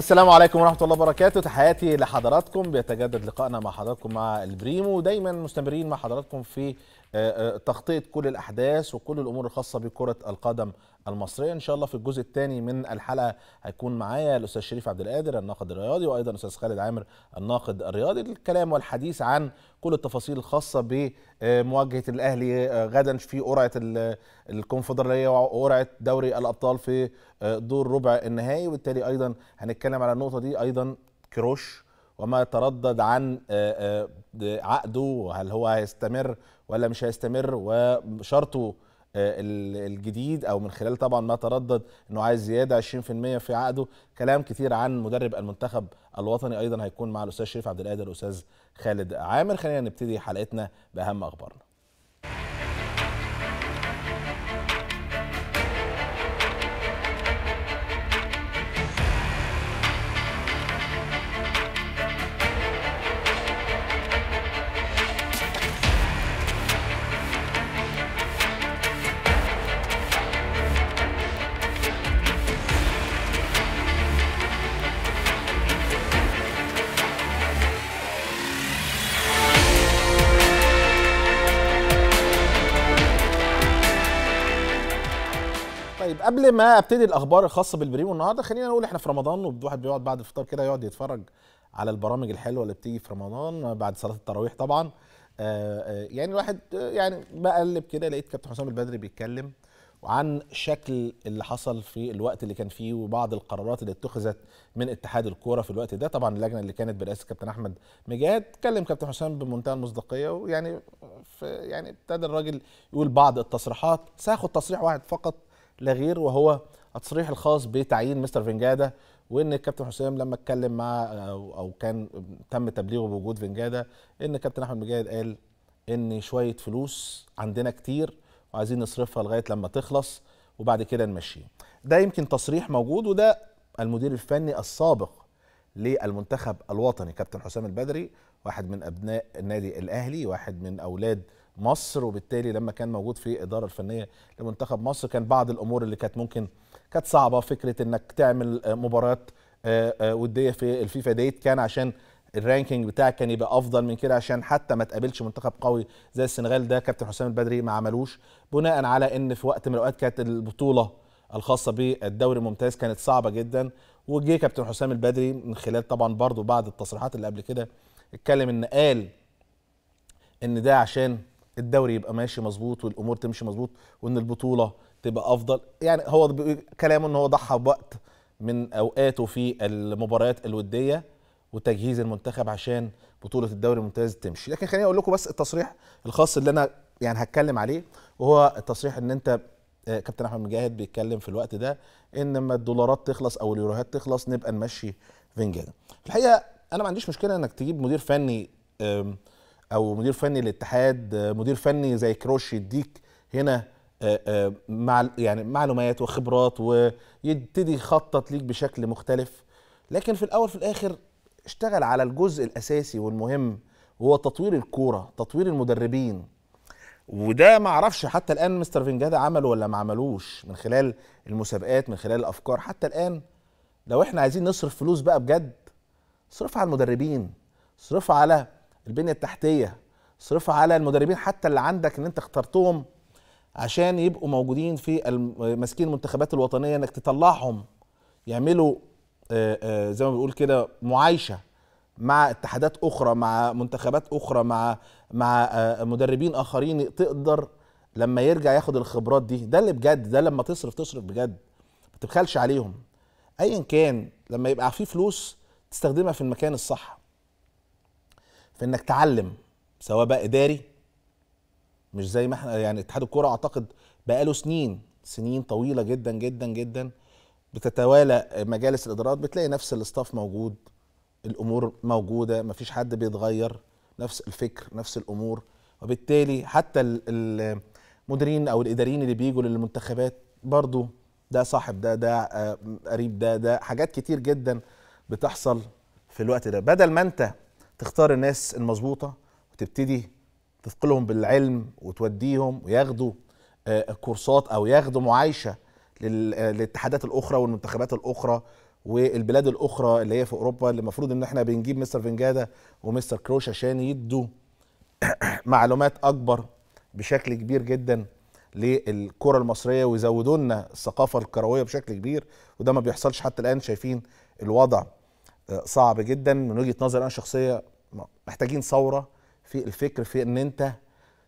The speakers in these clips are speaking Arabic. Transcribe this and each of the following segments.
السلام عليكم ورحمة الله وبركاته تحياتي لحضراتكم بيتجدد لقائنا مع حضراتكم مع البريمو دايما مستمرين مع حضراتكم في آه، آه، تغطية كل الأحداث وكل الأمور الخاصة بكرة القدم المصريه ان شاء الله في الجزء الثاني من الحلقه هيكون معايا الاستاذ شريف عبد القادر الناقد الرياضي وايضا الاستاذ خالد عامر الناقد الرياضي للكلام والحديث عن كل التفاصيل الخاصه بمواجهه الاهلي آه، غدا في قرعه الكونفدراليه وقرعه دوري الابطال في آه، دور ربع النهائي وبالتالي ايضا هنتكلم على النقطه دي ايضا كروش وما تردد عن آه، عقده هل هو هيستمر ولا مش هيستمر وشرطه آه، الجديد او من خلال طبعا ما تردد انه عايز زياده 20% في عقده كلام كتير عن مدرب المنتخب الوطني ايضا هيكون مع الاستاذ شريف عبد القادر الاستاذ خالد عامر خلينا نبتدي حلقتنا باهم اخبارنا قبل ما ابتدي الاخبار الخاصه بالبريمو النهارده خلينا نقول احنا في رمضان والواحد بيقعد بعد الفطار كده يقعد يتفرج على البرامج الحلوه اللي بتيجي في رمضان بعد صلاه التراويح طبعا آه، آه، يعني الواحد آه، يعني بقلب كده لقيت كابتن حسام البدري بيتكلم وعن شكل اللي حصل في الوقت اللي كان فيه وبعض القرارات اللي اتخذت من اتحاد الكوره في الوقت ده طبعا اللجنه اللي كانت برئاسه كابتن احمد مجاهد اتكلم كابتن حسام بمنتهى المصداقيه ويعني يعني ابتدى الراجل يقول بعض التصريحات ساخد تصريح واحد فقط لا غير وهو التصريح الخاص بتعيين مستر فنجادا وان الكابتن حسام لما اتكلم مع او كان تم تبليغه بوجود فنجادا ان الكابتن احمد مجاهد قال ان شويه فلوس عندنا كتير وعايزين نصرفها لغايه لما تخلص وبعد كده نمشي ده يمكن تصريح موجود وده المدير الفني السابق للمنتخب الوطني كابتن حسام البدري واحد من ابناء النادي الاهلي واحد من اولاد مصر وبالتالي لما كان موجود في الاداره الفنيه لمنتخب مصر كان بعض الامور اللي كانت ممكن كانت صعبه فكره انك تعمل آه، مباريات آه، آه، وديه في الفيفا ديت كان عشان الرانكينج بتاعك كان يبقى افضل من كده عشان حتى ما تقابلش منتخب قوي زي السنغال ده كابتن حسام البدري ما عملوش بناء على ان في وقت من الاوقات كانت البطوله الخاصه بالدوري الممتاز كانت صعبه جدا وجه كابتن حسام البدري من خلال طبعا برضو بعض التصريحات اللي قبل كده اتكلم ان قال ان ده عشان الدوري يبقى ماشي مظبوط والامور تمشي مظبوط وان البطوله تبقى افضل يعني هو كلامه ان هو ضحى بوقت من اوقاته في المباريات الوديه وتجهيز المنتخب عشان بطوله الدوري الممتاز تمشي لكن خليني اقول لكم بس التصريح الخاص اللي انا يعني هتكلم عليه وهو التصريح ان انت آه، كابتن احمد مجاهد بيتكلم في الوقت ده ان لما الدولارات تخلص او اليوروهات تخلص نبقى نمشي فنجان الحقيقه انا ما عنديش مشكله انك تجيب مدير فني او مدير فني الاتحاد مدير فني زي كروش يديك هنا آه، آه، مع يعني معلومات وخبرات ويبتدي يخطط ليك بشكل مختلف لكن في الاول في الاخر اشتغل على الجزء الاساسي والمهم وهو تطوير الكوره تطوير المدربين وده ما اعرفش حتى الان مستر فينجادا عمله ولا ما عملوش من خلال المسابقات من خلال الافكار حتى الان لو احنا عايزين نصرف فلوس بقى بجد صرف على المدربين صرف على البنيه التحتيه صرفها على المدربين حتى اللي عندك ان انت اخترتهم عشان يبقوا موجودين في ماسكين المنتخبات الوطنيه انك تطلعهم يعملوا زي ما بنقول كده معايشه مع اتحادات اخرى مع منتخبات اخرى مع مع مدربين اخرين تقدر لما يرجع ياخد الخبرات دي ده اللي بجد ده لما تصرف تصرف بجد ما تبخلش عليهم ايا كان لما يبقى في فلوس تستخدمها في المكان الصح في انك تعلم سواء بقى اداري مش زي ما احنا يعني اتحاد الكوره اعتقد بقاله سنين سنين طويله جدا جدا جدا بتتوالى مجالس الادارات بتلاقي نفس الاستاف موجود الامور موجوده مفيش حد بيتغير نفس الفكر نفس الامور وبالتالي حتى المديرين او الاداريين اللي بيجوا للمنتخبات برضو ده صاحب ده ده آه، قريب ده ده حاجات كتير جدا بتحصل في الوقت ده بدل ما انت تختار الناس المظبوطه وتبتدي تثقلهم بالعلم وتوديهم وياخدوا آه، كورسات او ياخدوا معايشه آه، للاتحادات الاخرى والمنتخبات الاخرى والبلاد الاخرى اللي هي في اوروبا اللي المفروض ان احنا بنجيب مستر فنجادا ومستر كروش عشان يدوا معلومات اكبر بشكل كبير جدا للكره المصريه ويزودوا لنا الثقافه الكرويه بشكل كبير وده ما بيحصلش حتى الان شايفين الوضع صعب جدا من وجهه نظري انا شخصيه محتاجين ثوره في الفكر في ان انت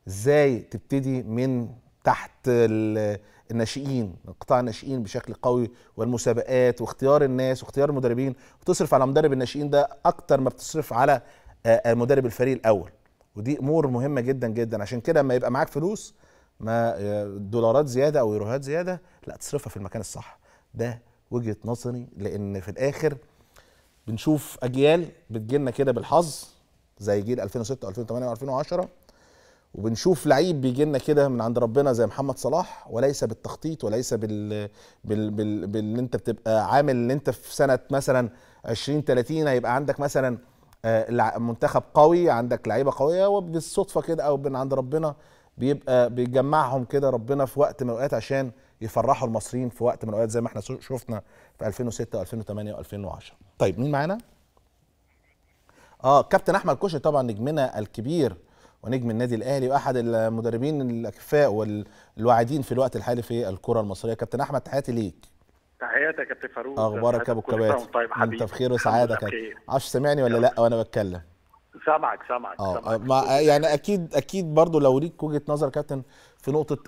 ازاي تبتدي من تحت الناشئين قطاع الناشئين بشكل قوي والمسابقات واختيار الناس واختيار المدربين وتصرف على مدرب الناشئين ده اكتر ما بتصرف على آه، آه، مدرب الفريق الاول ودي امور مهمه جدا جدا عشان كده لما يبقى معاك فلوس ما آه، دولارات زياده او يوروهات زياده لا تصرفها في المكان الصح ده وجهه نظري لان في الاخر بنشوف اجيال بتجيلنا كده بالحظ زي جيل 2006 و2008 و2010 وبنشوف لعيب بيجي لنا كده من عند ربنا زي محمد صلاح وليس بالتخطيط وليس بال بال بال باللي انت بتبقى عامل ان انت في سنه مثلا 20 30 هيبقى عندك مثلا آه، منتخب قوي عندك لعيبه قويه وبالصدفه كده او من عند ربنا بيبقى بيجمعهم كده ربنا في وقت من الاوقات عشان يفرحوا المصريين في وقت من الاوقات زي ما احنا شفنا في 2006 و2008 و2010 طيب مين معانا اه كابتن احمد كوشي طبعا نجمنا الكبير ونجم النادي الاهلي واحد المدربين الاكفاء والواعدين في الوقت الحالي في الكره المصريه كابتن احمد تحياتي ليك تحياتك يا كابتن فاروق اخبارك يا ابو الكباتن طيب حبيبي انت بخير وسعاده كابتن معرفش سامعني ولا لا وانا بتكلم سامعك آه، سامعك اه يعني اكيد اكيد برضو لو ليك وجهه نظر كابتن في نقطه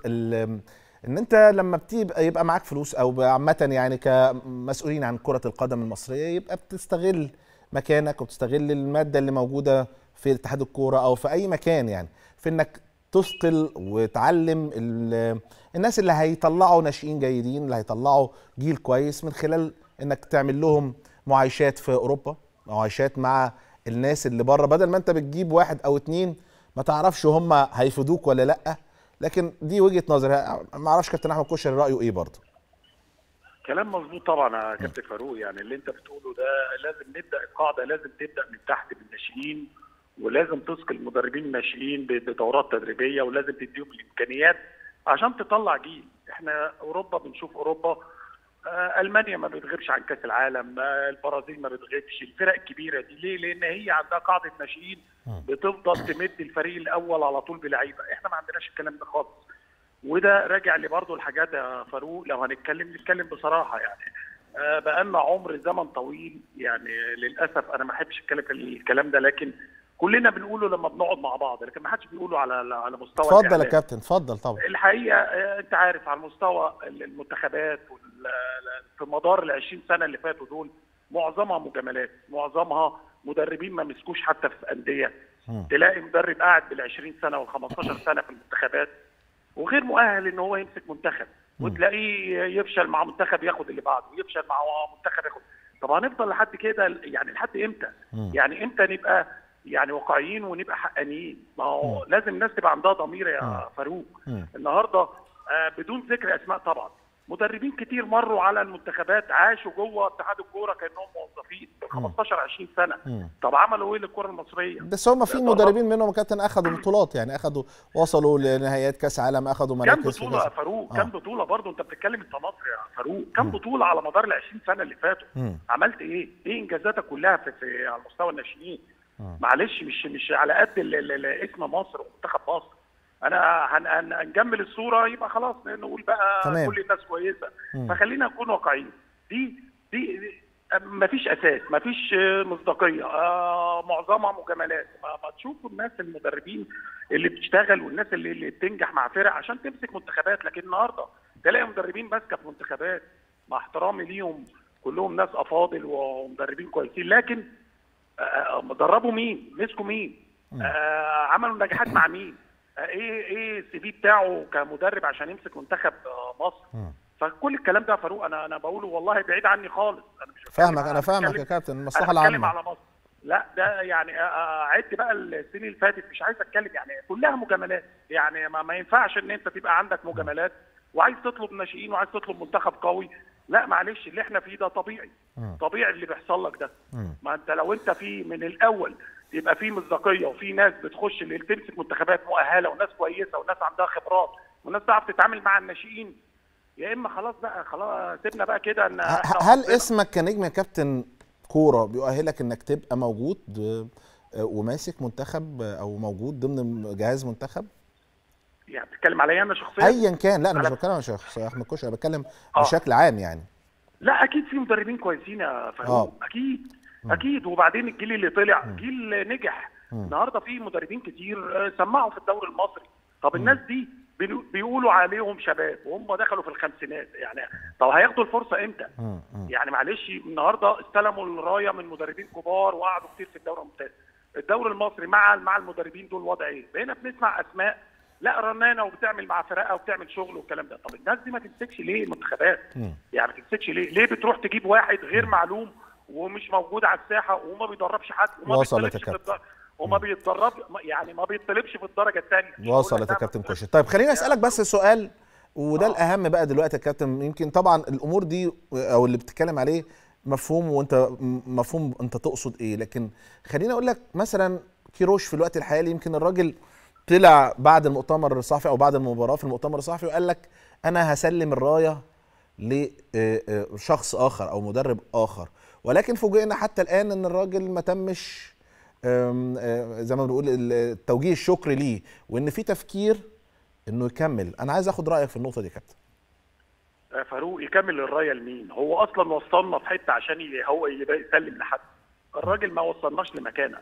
ان انت لما بتبقى يبقى معاك فلوس او عامه يعني كمسؤولين عن كره القدم المصريه يبقى بتستغل مكانك وبتستغل الماده اللي موجوده في اتحاد الكوره او في اي مكان يعني في انك تثقل وتعلم الناس اللي هيطلعوا ناشئين جيدين اللي هيطلعوا جيل كويس من خلال انك تعمل لهم معايشات في اوروبا معايشات مع الناس اللي بره بدل ما انت بتجيب واحد او اتنين ما تعرفش هم هيفيدوك ولا لا لكن دي وجهه نظري ما اعرفش كابتن احمد كوشر رايه ايه برضه كلام مظبوط طبعا يا كابتن فاروق يعني اللي انت بتقوله ده لازم نبدا القاعده لازم تبدا من تحت بالناشئين ولازم تسقي المدربين الناشئين بدورات تدريبيه ولازم تديهم الامكانيات عشان تطلع جيل احنا اوروبا بنشوف اوروبا آه، المانيا ما بتغيبش عن كاس العالم آه، البرازيل ما بتغيبش الفرق الكبيره دي ليه لان هي عندها قاعده ناشئين بتفضل تمد الفريق الاول على طول بلعيبه احنا ما عندناش الكلام ده خالص وده راجع لبرضه الحاجات يا فاروق لو هنتكلم نتكلم بصراحه يعني آه، بقى عمر زمن طويل يعني للاسف انا ما احبش اتكلم الكلام ده لكن كلنا بنقوله لما بنقعد مع بعض لكن ما حدش بيقوله على على مستوى اتفضل يا كابتن اتفضل طبعا الحقيقه آه، انت عارف على مستوى المنتخبات في مدار ال 20 سنه اللي فاتوا دول معظمها مجاملات معظمها مدربين ما مسكوش حتى في انديه تلاقي مدرب قاعد بال 20 سنه وال 15 سنه في المنتخبات وغير مؤهل ان هو يمسك منتخب وتلاقيه يفشل مع منتخب ياخد اللي بعده يفشل مع منتخب ياخد طب هنفضل لحد كده يعني لحد امتى؟ يعني امتى نبقى يعني واقعيين ونبقى حقانيين ما هو لازم الناس تبقى عندها ضمير يا فاروق النهارده آه، بدون ذكر اسماء طبعا مدربين كتير مروا على المنتخبات عاشوا جوه اتحاد الكوره كانهم موظفين 15 20 سنه مم. طب عملوا ايه للكره المصريه بس هم في مدربين منهم كابتن اخذوا بطولات يعني اخذوا وصلوا لنهائيات كاس عالم اخذوا مراكز كم بطوله يا فاروق آه. كم بطوله برضه انت بتتكلم انت مصري يا فاروق كم بطوله على مدار ال 20 سنه اللي فاتوا عملت ايه ايه انجازاتك كلها في, في على مستوى الناشئين آه. معلش مش مش على قد اسم مصر ومنتخب مصر انا هنجمل الصوره يبقى خلاص نقول بقى تمام. كل الناس كويسه فخلينا نكون واقعيين دي دي, مفيش اساس مفيش مصداقيه آه معظمها مجاملات ما تشوفوا الناس المدربين اللي بتشتغل والناس اللي, اللي بتنجح مع فرق عشان تمسك منتخبات لكن النهارده تلاقي مدربين ماسكه في منتخبات مع احترامي ليهم كلهم ناس افاضل ومدربين كويسين لكن آه، دربوا مين؟ مسكوا مين؟ آه عملوا نجاحات مع مين؟ آه ايه ايه السي في بتاعه كمدرب عشان يمسك منتخب آه مصر؟ فكل الكلام ده يا فاروق انا انا بقوله والله بعيد عني خالص انا مش فاهمك انا فاهمك يا كابتن المصلحه العامه على مصر لا ده يعني آه، آه، عد بقى السنين اللي فاتت مش عايز اتكلم يعني كلها مجاملات يعني ما, ما ينفعش ان انت تبقى عندك مجاملات وعايز تطلب ناشئين وعايز تطلب منتخب قوي لا معلش اللي احنا فيه ده طبيعي طبيعي اللي بيحصل لك ده ما انت لو انت في من الاول يبقى في مصداقيه وفي ناس بتخش اللي تمسك منتخبات مؤهله وناس كويسه وناس عندها خبرات وناس تعرف تتعامل مع الناشئين يا اما خلاص بقى خلاص سيبنا بقى كده ان هل اسمك كنجم يا كابتن كوره بيؤهلك انك تبقى موجود آه، وماسك منتخب او موجود ضمن جهاز منتخب يعني بتتكلم عليا انا شخصيا ايا كان لا انا مش بتكلم على شخص احمد كوش انا بتكلم آه. بشكل عام يعني لا اكيد في مدربين كويسين يا آه. اكيد م. آه. اكيد وبعدين الجيل اللي طلع م. آه. جيل نجح م. آه. النهارده في مدربين كتير سمعوا في الدوري المصري طب الناس دي بيقولوا عليهم شباب وهم دخلوا في الخمسينات يعني طب هياخدوا الفرصه امتى؟ يعني معلش النهارده استلموا الرايه من مدربين كبار وقعدوا كتير في الدوري الممتاز الدوري المصري مع مع المدربين دول وضع ايه؟ بقينا بنسمع اسماء لا رنانه وبتعمل مع فرقه وبتعمل شغل والكلام ده طب الناس دي ما تمسكش ليه منتخبات يعني ما تمسكش ليه ليه بتروح تجيب واحد غير معلوم ومش موجود على الساحه وما بيدربش حد وما بيطلبش وما بيتدرب يعني ما بيطلبش في الدرجه الثانيه وصلت يا كابتن كوشن طيب خليني يعني اسالك بس سؤال وده آه. الاهم بقى دلوقتي يا كابتن يمكن طبعا الامور دي او اللي بتتكلم عليه مفهوم وانت مفهوم انت تقصد ايه لكن خليني اقول لك مثلا كيروش في الوقت الحالي يمكن الراجل طلع بعد المؤتمر الصحفي او بعد المباراه في المؤتمر الصحفي وقال لك انا هسلم الرايه لشخص آه، آه، اخر او مدرب اخر ولكن فوجئنا حتى الان ان الراجل ما تمش آه، زي ما بنقول التوجيه الشكري ليه وان في تفكير انه يكمل انا عايز اخد رايك في النقطه دي يا كابتن فاروق يكمل الرايه لمين هو اصلا وصلنا في حته عشان هو يسلم لحد الراجل ما وصلناش لمكانه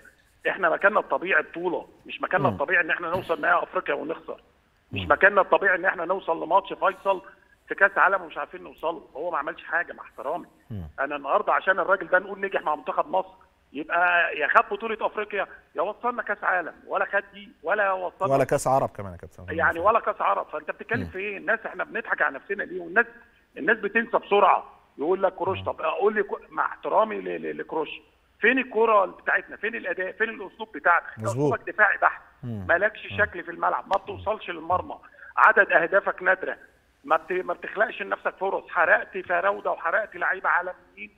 احنا مكاننا الطبيعي بطوله مش مكاننا الطبيعي ان احنا نوصل نهائي افريقيا ونخسر مش مكاننا الطبيعي ان احنا نوصل لماتش فيصل في كاس عالم ومش عارفين نوصل هو ما عملش حاجه مع احترامي انا النهارده عشان الراجل ده نقول نجح مع منتخب مصر يبقى يا خد بطوله افريقيا يا وصلنا كاس عالم ولا خد دي ولا وصلنا ولا كاس عرب كمان يا كابتن يعني ولا كاس عرب فانت بتتكلم في ايه الناس احنا بنضحك على نفسنا ليه والناس الناس بتنسى بسرعه يقول لك كروش طب قول لي مع احترامي لكروش فين الكره بتاعتنا فين الاداء فين الاسلوب بتاعك اسلوبك دفاعي بحت مالكش شكل في الملعب ما بتوصلش للمرمى عدد اهدافك نادره ما ما بتخلقش لنفسك فرص حرقت فراوده وحرقت لعيبه عالميين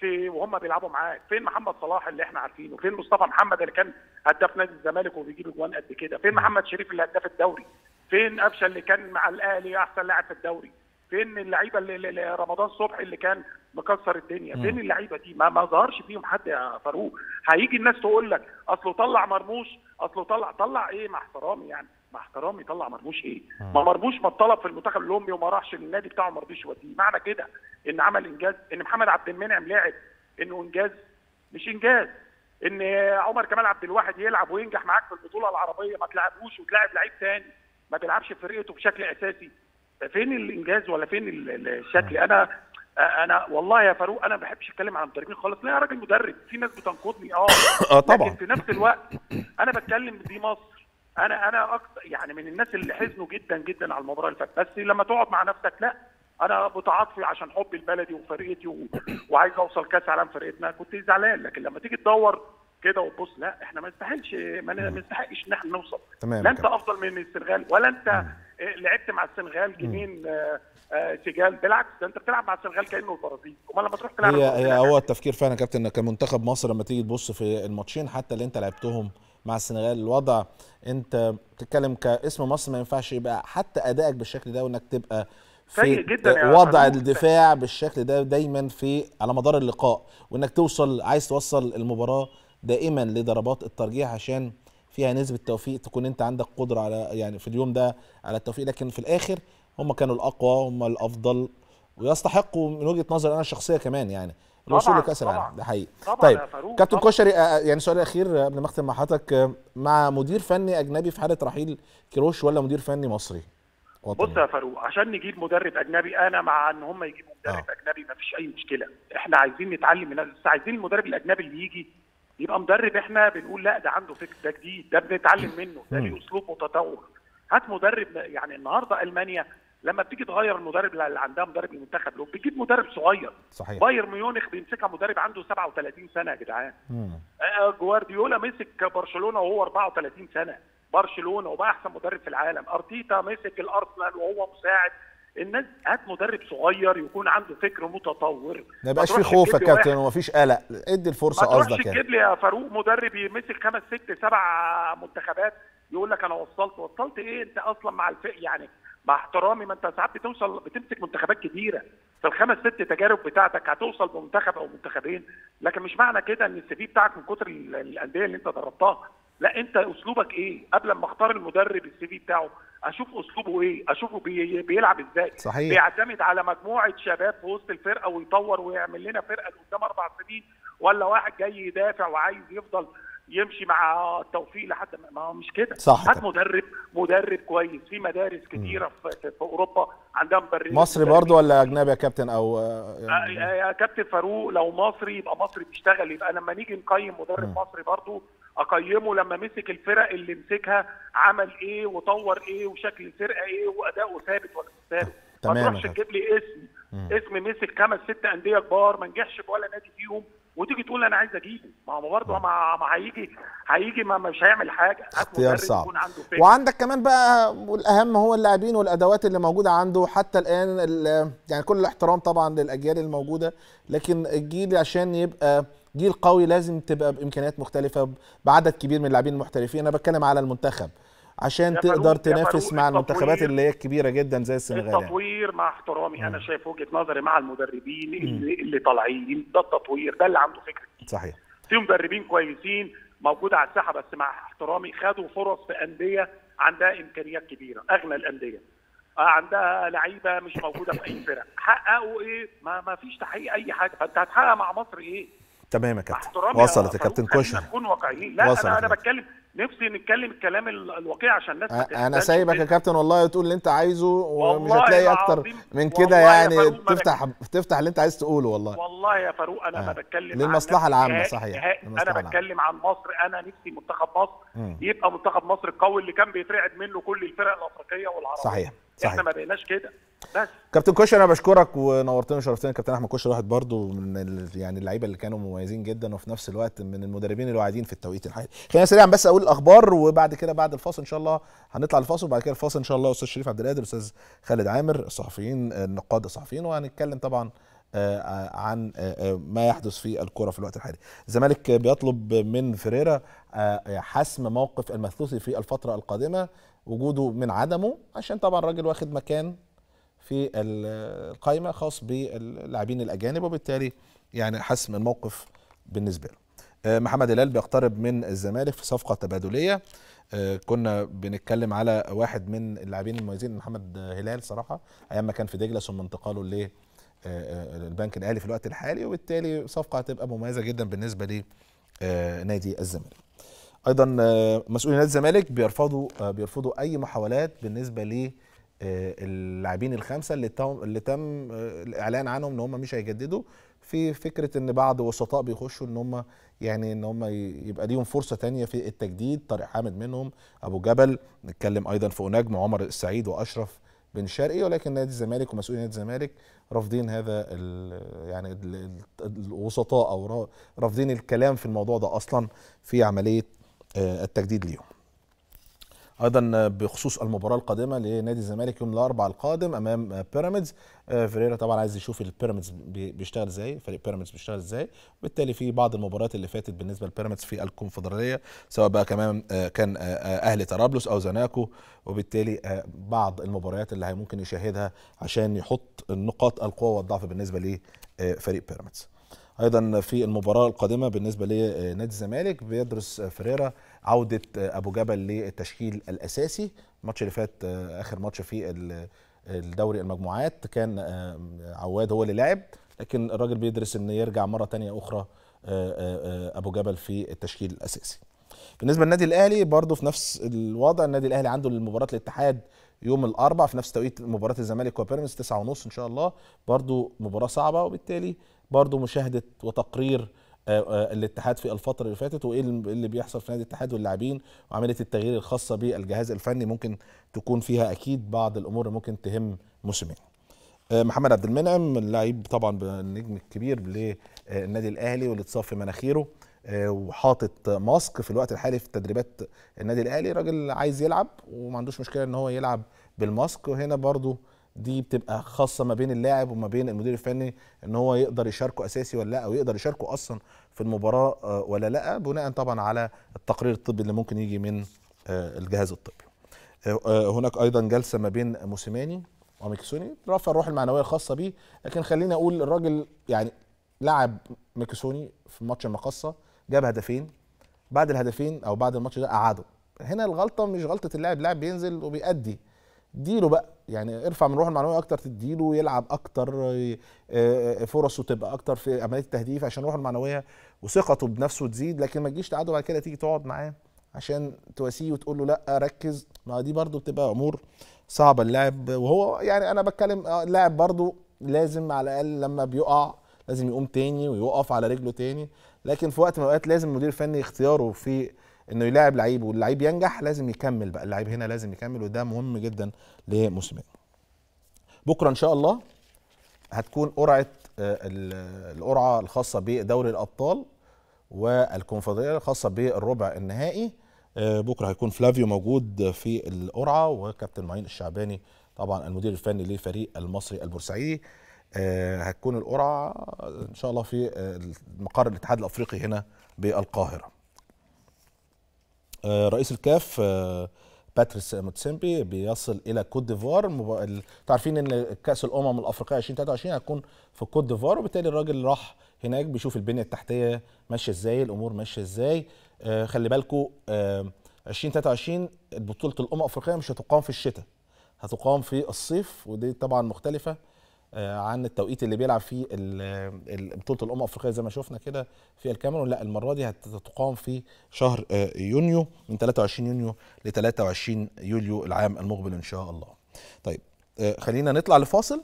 في وهم بيلعبوا معاك فين محمد صلاح اللي احنا عارفينه فين مصطفى محمد اللي كان هداف نادي الزمالك وبيجيب اجوان قد كده فين محمد شريف اللي هداف الدوري فين قفشه اللي كان مع الاهلي احسن لاعب في الدوري فين اللعيبه اللي رمضان صبحي اللي كان مكسر الدنيا فين اللعيبه دي ما, ما ظهرش فيهم حد يا فاروق هيجي الناس تقول لك اصله طلع مرموش اصله طلع طلع ايه مع احترامي يعني مع احترامي طلع مرموش ايه؟ ما مرموش ما اتطلب في المنتخب الاولمبي وما راحش للنادي بتاعه ما رضيش يوديه، معنى كده ان عمل انجاز ان محمد عبد المنعم لاعب انه انجاز مش انجاز ان عمر كمال عبد الواحد يلعب وينجح معاك في البطوله العربيه ما تلعبوش وتلاعب لعيب ثاني ما بيلعبش في فرقته بشكل اساسي فين الانجاز ولا فين الشكل انا آه، انا والله يا فاروق انا ما بحبش اتكلم عن المدربين خالص لا يا راجل مدرب في ناس بتنقضني اه اه طبعا لكن في نفس الوقت انا بتكلم دي مصر انا انا اكتر يعني من الناس اللي حزنوا جدا جدا على المباراه اللي فاتت بس لما تقعد مع نفسك لا انا متعاطفي عشان حبي لبلدي وفرقتي و... وعايز اوصل كاس عالم فرقتنا كنت زعلان لكن لما تيجي تدور كده وتبص لا احنا ما نستحقش ما نستحقش ان احنا نوصل تمام لا انت افضل من السنغال ولا انت إيه، لعبت مع السنغال جنين آه، آه، سجال بالعكس ده انت بتلعب مع السنغال كانه البرازيل امال لما تروح تلعب هي هي هو التفكير فعلا يا كابتن ان كمنتخب مصر لما تيجي تبص في الماتشين حتى اللي انت لعبتهم مع السنغال الوضع انت بتتكلم كاسم مصر ما ينفعش يبقى حتى ادائك بالشكل ده وانك تبقى في جدا وضع يعني. الدفاع بالشكل ده دايما في على مدار اللقاء وانك توصل عايز توصل المباراه دائما لضربات الترجيح عشان فيها نسبه توفيق تكون انت عندك قدره على يعني في اليوم ده على التوفيق لكن في الاخر هم كانوا الاقوى هم الافضل ويستحقوا من وجهه نظري انا الشخصيه كمان يعني الوصول لكاس العالم ده حقيقي طيب كابتن كشري آه، يعني سؤال اخير آه، قبل ما اختم مع حضرتك آه، مع مدير فني اجنبي في حاله رحيل كيروش ولا مدير فني مصري؟ وطني. بص يا فاروق عشان نجيب مدرب اجنبي انا مع ان هم يجيبوا مدرب آه. اجنبي ما فيش اي مشكله احنا عايزين نتعلم من بس عايزين المدرب الاجنبي اللي يجي يبقى مدرب احنا بنقول لا ده عنده فكر ده جديد ده بنتعلم منه ده ليه اسلوب متطور هات مدرب يعني النهارده المانيا لما بتيجي تغير المدرب اللي عندها مدرب المنتخب لو بتجيب مدرب صغير صحيح بايرن ميونخ بيمسكها مدرب عنده 37 سنه يا جدعان آه، جوارديولا مسك برشلونه وهو 34 سنه برشلونه وبقى احسن مدرب في العالم ارتيتا مسك الارسنال وهو مساعد الناس هات مدرب صغير يكون عنده فكر متطور ما يبقاش في خوف يا كابتن ومفيش قلق ادي الفرصه قصدك يعني ما تجيب لي يا فاروق مدرب يمسك خمس ست سبع منتخبات يقول لك انا وصلت وصلت ايه انت اصلا مع الفئ يعني مع احترامي ما انت ساعات بتوصل بتمسك منتخبات كبيره في الخمس ست تجارب بتاعتك هتوصل بمنتخب او منتخبين لكن مش معنى كده ان السي في بتاعك من كتر الانديه اللي انت دربتها لا انت اسلوبك ايه قبل ما اختار المدرب السي في بتاعه اشوف اسلوبه ايه اشوفه بي... بيلعب ازاي صحيح. بيعتمد على مجموعه شباب في وسط الفرقه ويطور ويعمل لنا فرقه قدام اربع سنين ولا واحد جاي يدافع وعايز يفضل يمشي مع التوفيق لحد ما هو مش كده صح هات مدرب مدرب كويس في مدارس كتيره في, في اوروبا عندها مدربين مصري برضه ولا اجنبي يا كابتن او يعني... يا كابتن فاروق لو مصري يبقى مصري بيشتغل يبقى لما نيجي نقيم مدرب مم. مصري برضه اقيمه لما مسك الفرق اللي مسكها عمل ايه وطور ايه وشكل الفرقه ايه واداؤه ثابت ولا مش ثابت ما تروحش تجيب لي اسم مم. اسم مسك خمس ست انديه كبار ما نجحش في ولا نادي فيهم وتيجي تقول انا عايز اجيبه ما هو برضه ما هيجي هيجي ما مش هيعمل حاجه اختيار صعب وعندك كمان بقى والاهم هو اللاعبين والادوات اللي موجوده عنده حتى الان يعني كل الاحترام طبعا للاجيال الموجوده لكن الجيل عشان يبقى جيل قوي لازم تبقى بامكانيات مختلفه بعدد كبير من اللاعبين المحترفين انا بتكلم على المنتخب عشان تقدر تنافس مع المنتخبات اللي هي الكبيره جدا زي السنغال يعني. التطوير مع احترامي انا شايف وجهه نظري مع المدربين اللي, اللي طالعين ده التطوير ده اللي عنده فكره صحيح في مدربين كويسين موجود على الساحه بس مع احترامي خدوا فرص في انديه عندها امكانيات كبيره اغنى الانديه آه، عندها لعيبه مش موجوده في اي فرق حققوا ايه ما ما فيش تحقيق اي حاجه فانت هتحقق مع مصر ايه تمام يا كابتن وصلت يا كابتن كوشن نكون واقعيين لا وصلت انا انا بتكلم نفسي نتكلم الكلام الواقعي عشان الناس انا سايبك يا كابتن والله تقول اللي انت عايزه ومش هتلاقي اكتر من كده يعني تفتح تفتح اللي انت عايز تقوله والله والله يا فاروق انا آه. ما بتكلم للمصلحه العامه صحيح انا بتكلم عن مصر انا نفسي منتخب مصر م. يبقى منتخب مصر القوي اللي كان بيترعد منه كل الفرق الافريقيه والعربيه صحيح صحيح. احنا ما بقيناش كده بس كابتن كوش انا بشكرك ونورتنا وشرفتنا كابتن احمد كوش واحد برضو من يعني اللعيبه اللي كانوا مميزين جدا وفي نفس الوقت من المدربين الواعدين في التوقيت الحالي خلينا سريعا بس اقول الاخبار وبعد كده بعد الفاصل ان شاء الله هنطلع الفاصل وبعد كده الفاصل ان شاء الله استاذ شريف عبد القادر استاذ خالد عامر الصحفيين النقاد الصحفيين وهنتكلم طبعا آه، عن آه، آه، ما يحدث في الكره في الوقت الحالي الزمالك بيطلب من فيريرا حسم موقف المثلوثي في الفتره القادمه وجوده من عدمه عشان طبعا الراجل واخد مكان في القائمه خاص باللاعبين الاجانب وبالتالي يعني حسم الموقف بالنسبه له. آه، محمد هلال بيقترب من الزمالك في صفقه تبادليه آه، كنا بنتكلم على واحد من اللاعبين المميزين محمد هلال صراحه ايام ما كان في دجله ثم انتقاله للبنك آه، البنك الاهلي في الوقت الحالي وبالتالي صفقه هتبقى مميزه جدا بالنسبه لنادي الزمالك. ايضا آه، مسؤولي نادي الزمالك بيرفضوا آه، بيرفضوا اي محاولات بالنسبه ل آه، اللاعبين الخمسه اللي تم اللي تم الاعلان عنهم ان هم مش هيجددوا في فكره ان بعض وسطاء بيخشوا ان هم يعني ان هم يبقى ليهم فرصه تانية في التجديد طارق حامد منهم ابو جبل نتكلم ايضا في نجم عمر السعيد واشرف بن شرقي ولكن نادي الزمالك ومسؤولي نادي الزمالك رافضين هذا يعني الوسطاء او رافضين الكلام في الموضوع ده اصلا في عمليه آه، التجديد ليهم ايضا آه، بخصوص المباراه القادمه لنادي الزمالك يوم الاربعاء القادم امام آه، بيراميدز فيريرا طبعا عايز يشوف البيراميدز بيشتغل ازاي فريق بيراميدز بيشتغل ازاي وبالتالي في بعض المباريات اللي فاتت بالنسبه لبيراميدز في الكونفدراليه سواء بقى كمان كان اهلي طرابلس او زناكو وبالتالي بعض المباريات اللي ممكن يشاهدها عشان يحط النقاط القوه والضعف بالنسبه لفريق بيراميدز ايضا في المباراه القادمه بالنسبه لنادي الزمالك بيدرس فريرا عوده ابو جبل للتشكيل الاساسي الماتش اللي فات اخر ماتش في الدوري المجموعات كان آه، عواد هو اللي لعب لكن الراجل بيدرس ان يرجع مره تانية اخرى آه، آه، ابو جبل في التشكيل الاساسي بالنسبه للنادي الاهلي برضه في نفس الوضع النادي الاهلي عنده المباراه الاتحاد يوم الاربعاء في نفس توقيت مباراه الزمالك وبيراميدز تسعة ونص ان شاء الله برضو مباراه صعبه وبالتالي برضو مشاهده وتقرير آه، آه، الاتحاد في الفتره اللي فاتت وايه إيه اللي بيحصل في نادي الاتحاد واللاعبين وعمليه التغيير الخاصه بالجهاز الفني ممكن تكون فيها اكيد بعض الامور ممكن تهم موسمين آه، محمد عبد المنعم اللاعب طبعا النجم الكبير للنادي الاهلي واللي اتصاب في مناخيره آه، وحاطط ماسك في الوقت الحالي في تدريبات النادي الاهلي راجل عايز يلعب وما عندوش مشكله ان هو يلعب بالماسك وهنا برضو دي بتبقى خاصه ما بين اللاعب وما بين المدير الفني ان هو يقدر يشاركه اساسي ولا لا او يقدر يشاركه اصلا في المباراه آه، ولا لا بناء طبعا على التقرير الطبي اللي ممكن يجي من آه، الجهاز الطبي هناك ايضا جلسه ما بين موسيماني وميكسوني رفع الروح المعنويه الخاصه بيه لكن خليني اقول الراجل يعني لعب ميكسوني في ماتش المقصه جاب هدفين بعد الهدفين او بعد الماتش ده قعده هنا الغلطه مش غلطه اللاعب اللاعب بينزل وبيأدي اديله بقى يعني ارفع من روحه المعنويه اكتر تديله يلعب اكتر آه، آه، فرصه تبقى اكتر في عمليه التهديف عشان روحه المعنويه وثقته بنفسه تزيد لكن ما تجيش تقعده بعد كده تيجي تقعد معاه عشان تواسيه وتقول له لا ركز ما دي برده بتبقى امور صعبه اللاعب وهو يعني انا بتكلم آه، اللاعب برده لازم على الاقل لما بيقع لازم يقوم تاني ويقف على رجله تاني لكن في وقت من الاوقات لازم المدير الفني اختياره في انه يلاعب لعيب واللعيب ينجح لازم يكمل بقى اللعيب هنا لازم يكمل وده مهم جدا لموسيماني بكره ان شاء الله هتكون قرعه آه، القرعه الخاصه بدوري الابطال والكونفدراليه الخاصه بالربع النهائي آه، بكره هيكون فلافيو موجود في القرعه وكابتن معين الشعباني طبعا المدير الفني لفريق المصري البورسعيدي آه، هتكون القرعه آه، ان شاء الله في آه، مقر الاتحاد الافريقي هنا بالقاهره. رئيس الكاف باتريس موتسيمبي بيصل الى كوت ديفوار تعرفين ان كاس الامم الافريقيه 2023 هتكون في كوت ديفوار وبالتالي الراجل راح هناك بيشوف البنيه التحتيه ماشيه ازاي الامور ماشيه ازاي خلي بالكم 2023 بطوله الامم الافريقيه مش هتقام في الشتاء هتقام في الصيف ودي طبعا مختلفه آه، عن التوقيت اللي بيلعب فيه بطوله الامم الافريقيه زي ما شفنا كده في الكاميرون لا المره دي هتقام في شهر آه، يونيو من 23 يونيو ل 23 يوليو العام المقبل ان شاء الله. طيب آه، خلينا نطلع لفاصل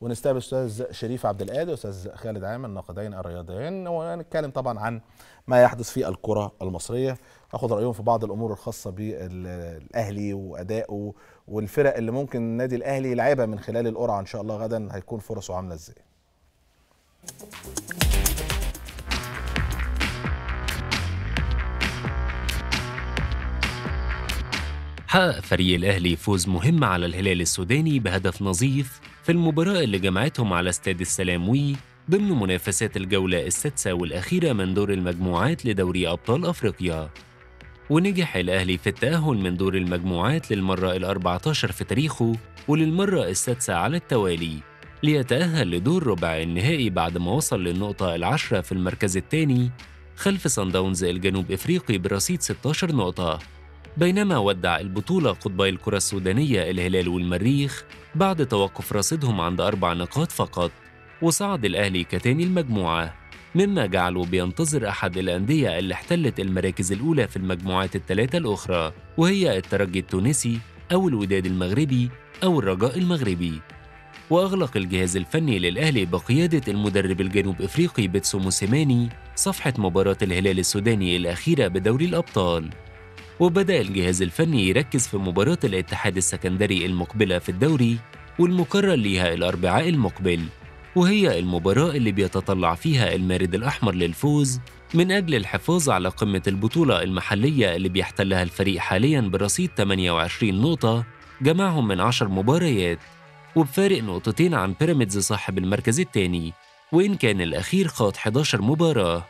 ونستقبل استاذ شريف عبد القادر استاذ خالد عامر الناقدين الرياضيين ونتكلم طبعا عن ما يحدث في الكره المصريه اخذ رايهم في بعض الامور الخاصه بالاهلي وادائه والفرق اللي ممكن النادي الاهلي يلعبها من خلال القرعه ان شاء الله غدا هيكون فرصه عامله ازاي حقق فريق الاهلي فوز مهم على الهلال السوداني بهدف نظيف في المباراه اللي جمعتهم على استاد السلاموي ضمن منافسات الجوله السادسه والاخيره من دور المجموعات لدوري ابطال افريقيا ونجح الأهلي في التأهل من دور المجموعات للمرة ال14 في تاريخه وللمرة السادسة على التوالي ليتأهل لدور ربع النهائي بعد ما وصل للنقطة العشرة في المركز الثاني خلف صن داونز الجنوب إفريقي برصيد 16 نقطة بينما ودع البطولة قطبي الكرة السودانية الهلال والمريخ بعد توقف رصيدهم عند أربع نقاط فقط وصعد الأهلي كتاني المجموعة مما جعله بينتظر أحد الأندية اللي احتلت المراكز الأولى في المجموعات الثلاثة الأخرى وهي الترجي التونسي أو الوداد المغربي أو الرجاء المغربي وأغلق الجهاز الفني للأهلي بقيادة المدرب الجنوب إفريقي بيتسو موسيماني صفحة مباراة الهلال السوداني الأخيرة بدوري الأبطال وبدأ الجهاز الفني يركز في مباراة الاتحاد السكندري المقبلة في الدوري والمقرر ليها الأربعاء المقبل وهي المباراة اللي بيتطلع فيها المارد الأحمر للفوز من أجل الحفاظ على قمة البطولة المحلية اللي بيحتلها الفريق حالياً برصيد 28 نقطة جمعهم من 10 مباريات وبفارق نقطتين عن بيراميدز صاحب المركز الثاني وإن كان الأخير خاض 11 مباراة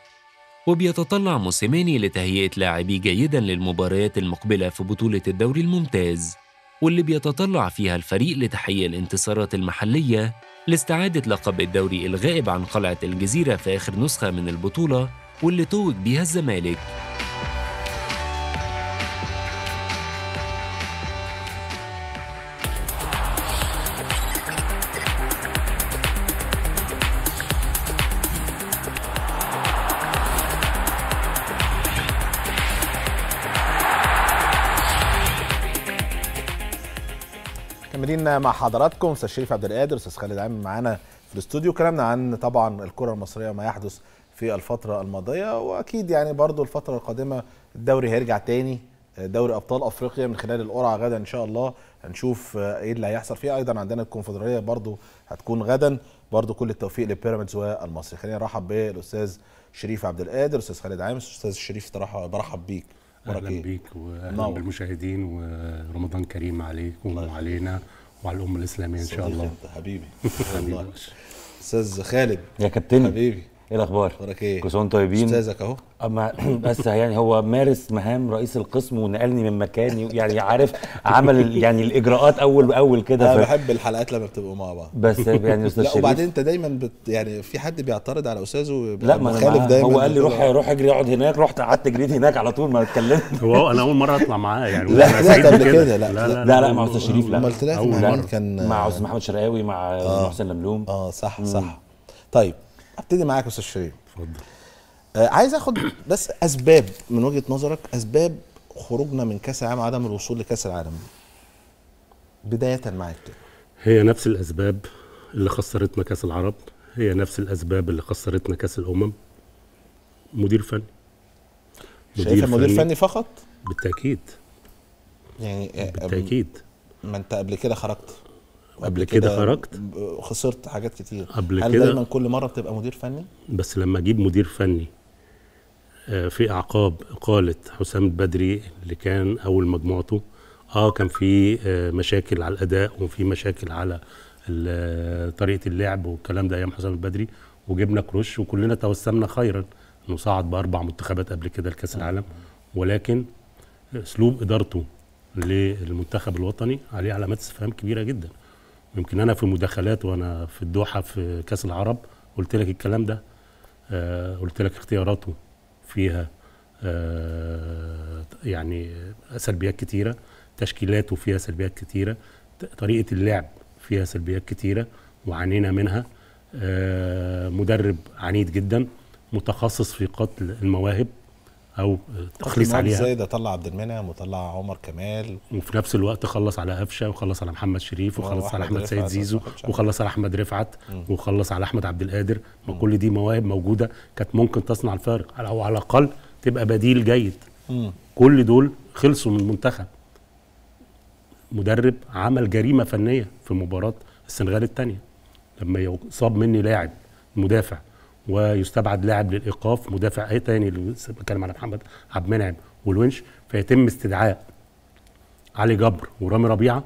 وبيتطلع موسيماني لتهيئة لاعبيه جيدا للمباريات المقبلة في بطولة الدوري الممتاز واللي بيتطلع فيها الفريق لتحقيق الانتصارات المحلية لاستعادة لقب الدوري الغائب عن قلعة الجزيرة في آخر نسخة من البطولة واللي توج بها الزمالك مكملين مع حضراتكم استاذ شريف عبد القادر استاذ خالد عامر معانا في الاستوديو كلامنا عن طبعا الكره المصريه ما يحدث في الفتره الماضيه واكيد يعني برضو الفتره القادمه الدوري هيرجع تاني دوري ابطال افريقيا من خلال القرعه غدا ان شاء الله هنشوف ايه اللي هيحصل فيها ايضا عندنا الكونفدراليه برضو هتكون غدا برضو كل التوفيق للبيراميدز والمصري خلينا نرحب بالاستاذ شريف عبد القادر استاذ خالد عامر استاذ شريف برحب بيك اهلا بيك واهلا بالمشاهدين ورمضان كريم عليكم وعلينا وعلى الامه الاسلاميه ان شاء الله حبيبي استاذ خالد يا كابتن حبيبي ايه الاخبار؟ اخبارك ايه؟ كل سنه وانتم طيبين استاذك اهو اما بس يعني هو مارس مهام رئيس القسم ونقلني من مكاني يعني عارف عمل يعني الاجراءات اول باول كده انا ف... بحب الحلقات لما بتبقوا مع بعض بس يعني استاذ لا وبعدين انت دايما بت يعني في حد بيعترض على استاذه لا ما أنا دايما هو قال لي روح روح اجري اقعد هناك رحت قعدت جريت هناك على طول ما اتكلمت هو انا اول مره اطلع معاه يعني لا لا قبل كده لا لا لا, لا مع استاذ شريف لا امال طلعت مع كان مع استاذ محمد شرقاوي مع آه. محسن لملوم اه صح صح طيب هبتدي معاك يا استاذ شريف اتفضل آه، عايز اخد بس اسباب من وجهه نظرك اسباب خروجنا من كاس العالم وعدم الوصول لكاس العالم بدايه معاك كده هي نفس الاسباب اللي خسرتنا كاس العرب هي نفس الاسباب اللي خسرتنا كاس الامم مدير فني مدير شايف مدير فني فقط بالتاكيد يعني آه، بالتاكيد ما انت قبل كده خرجت قبل كده خرجت خسرت حاجات كتير قبل هل كده دايما كل مره بتبقى مدير فني بس لما اجيب مدير فني آه، في اعقاب اقاله حسام البدري اللي كان اول مجموعته اه كان في آه، مشاكل على الاداء وفي مشاكل على آه، طريقه اللعب والكلام ده ايام حسام البدري وجبنا كروش وكلنا توسمنا خيرا انه صعد باربع منتخبات قبل كده لكاس العالم ولكن اسلوب ادارته للمنتخب الوطني عليه علامات استفهام كبيره جدا يمكن انا في المداخلات وانا في الدوحه في كاس العرب قلت لك الكلام ده آه، قلت لك اختياراته فيها آه، يعني سلبيات كتيره تشكيلاته فيها سلبيات كتيره طريقه اللعب فيها سلبيات كتيره وعانينا منها آه، مدرب عنيد جدا متخصص في قتل المواهب او تخليص عليها زي ده طلع عبد المنعم وطلع عمر كمال وفي نفس الوقت خلص على قفشه وخلص على محمد شريف وخلص على احمد سيد زيزو وخلص على احمد رفعت وخلص على احمد عبد القادر ما كل دي مواهب موجوده كانت ممكن تصنع الفارق او على الاقل تبقى بديل جيد كل دول خلصوا من المنتخب مدرب عمل جريمه فنيه في مباراه السنغال الثانيه لما يصاب مني لاعب مدافع ويستبعد لاعب للايقاف مدافع تاني اللي بتكلم على محمد عبد المنعم والونش فيتم استدعاء علي جبر ورامي ربيعه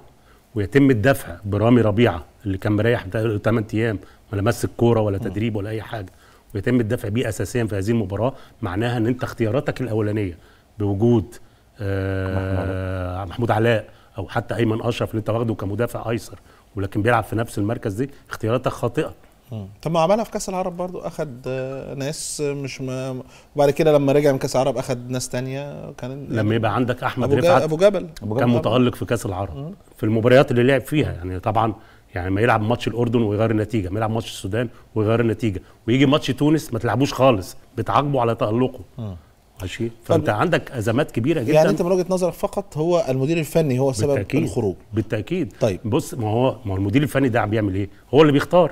ويتم الدفع برامي ربيعه اللي كان مريح 8 ايام ولا مسك كوره ولا تدريب ولا اي حاجه ويتم الدفع بيه اساسيا في هذه المباراه معناها ان انت اختياراتك الاولانيه بوجود آه محمود علاء او حتى ايمن اشرف اللي انت واخده كمدافع ايسر ولكن بيلعب في نفس المركز دي اختياراتك خاطئه طب ما عملها في كاس العرب برضو اخد آه، ناس آه، مش ما وبعد كده لما رجع من كاس العرب اخد ناس تانية كان لما يبقى عندك احمد أبو رفعت ابو جبل أبو كان متالق في كاس العرب مم. في المباريات اللي لعب فيها يعني طبعا يعني ما يلعب ماتش الاردن ويغير النتيجه ما يلعب ماتش السودان ويغير النتيجه ويجي ماتش تونس ما تلعبوش خالص بتعاقبه على تالقه ماشي فانت عندك ازمات كبيره جدا يعني انت من وجهه نظرك فقط هو المدير الفني هو سبب بالتأكيد. الخروج بالتاكيد طيب بص ما هو ما هو المدير الفني ده بيعمل ايه هو اللي بيختار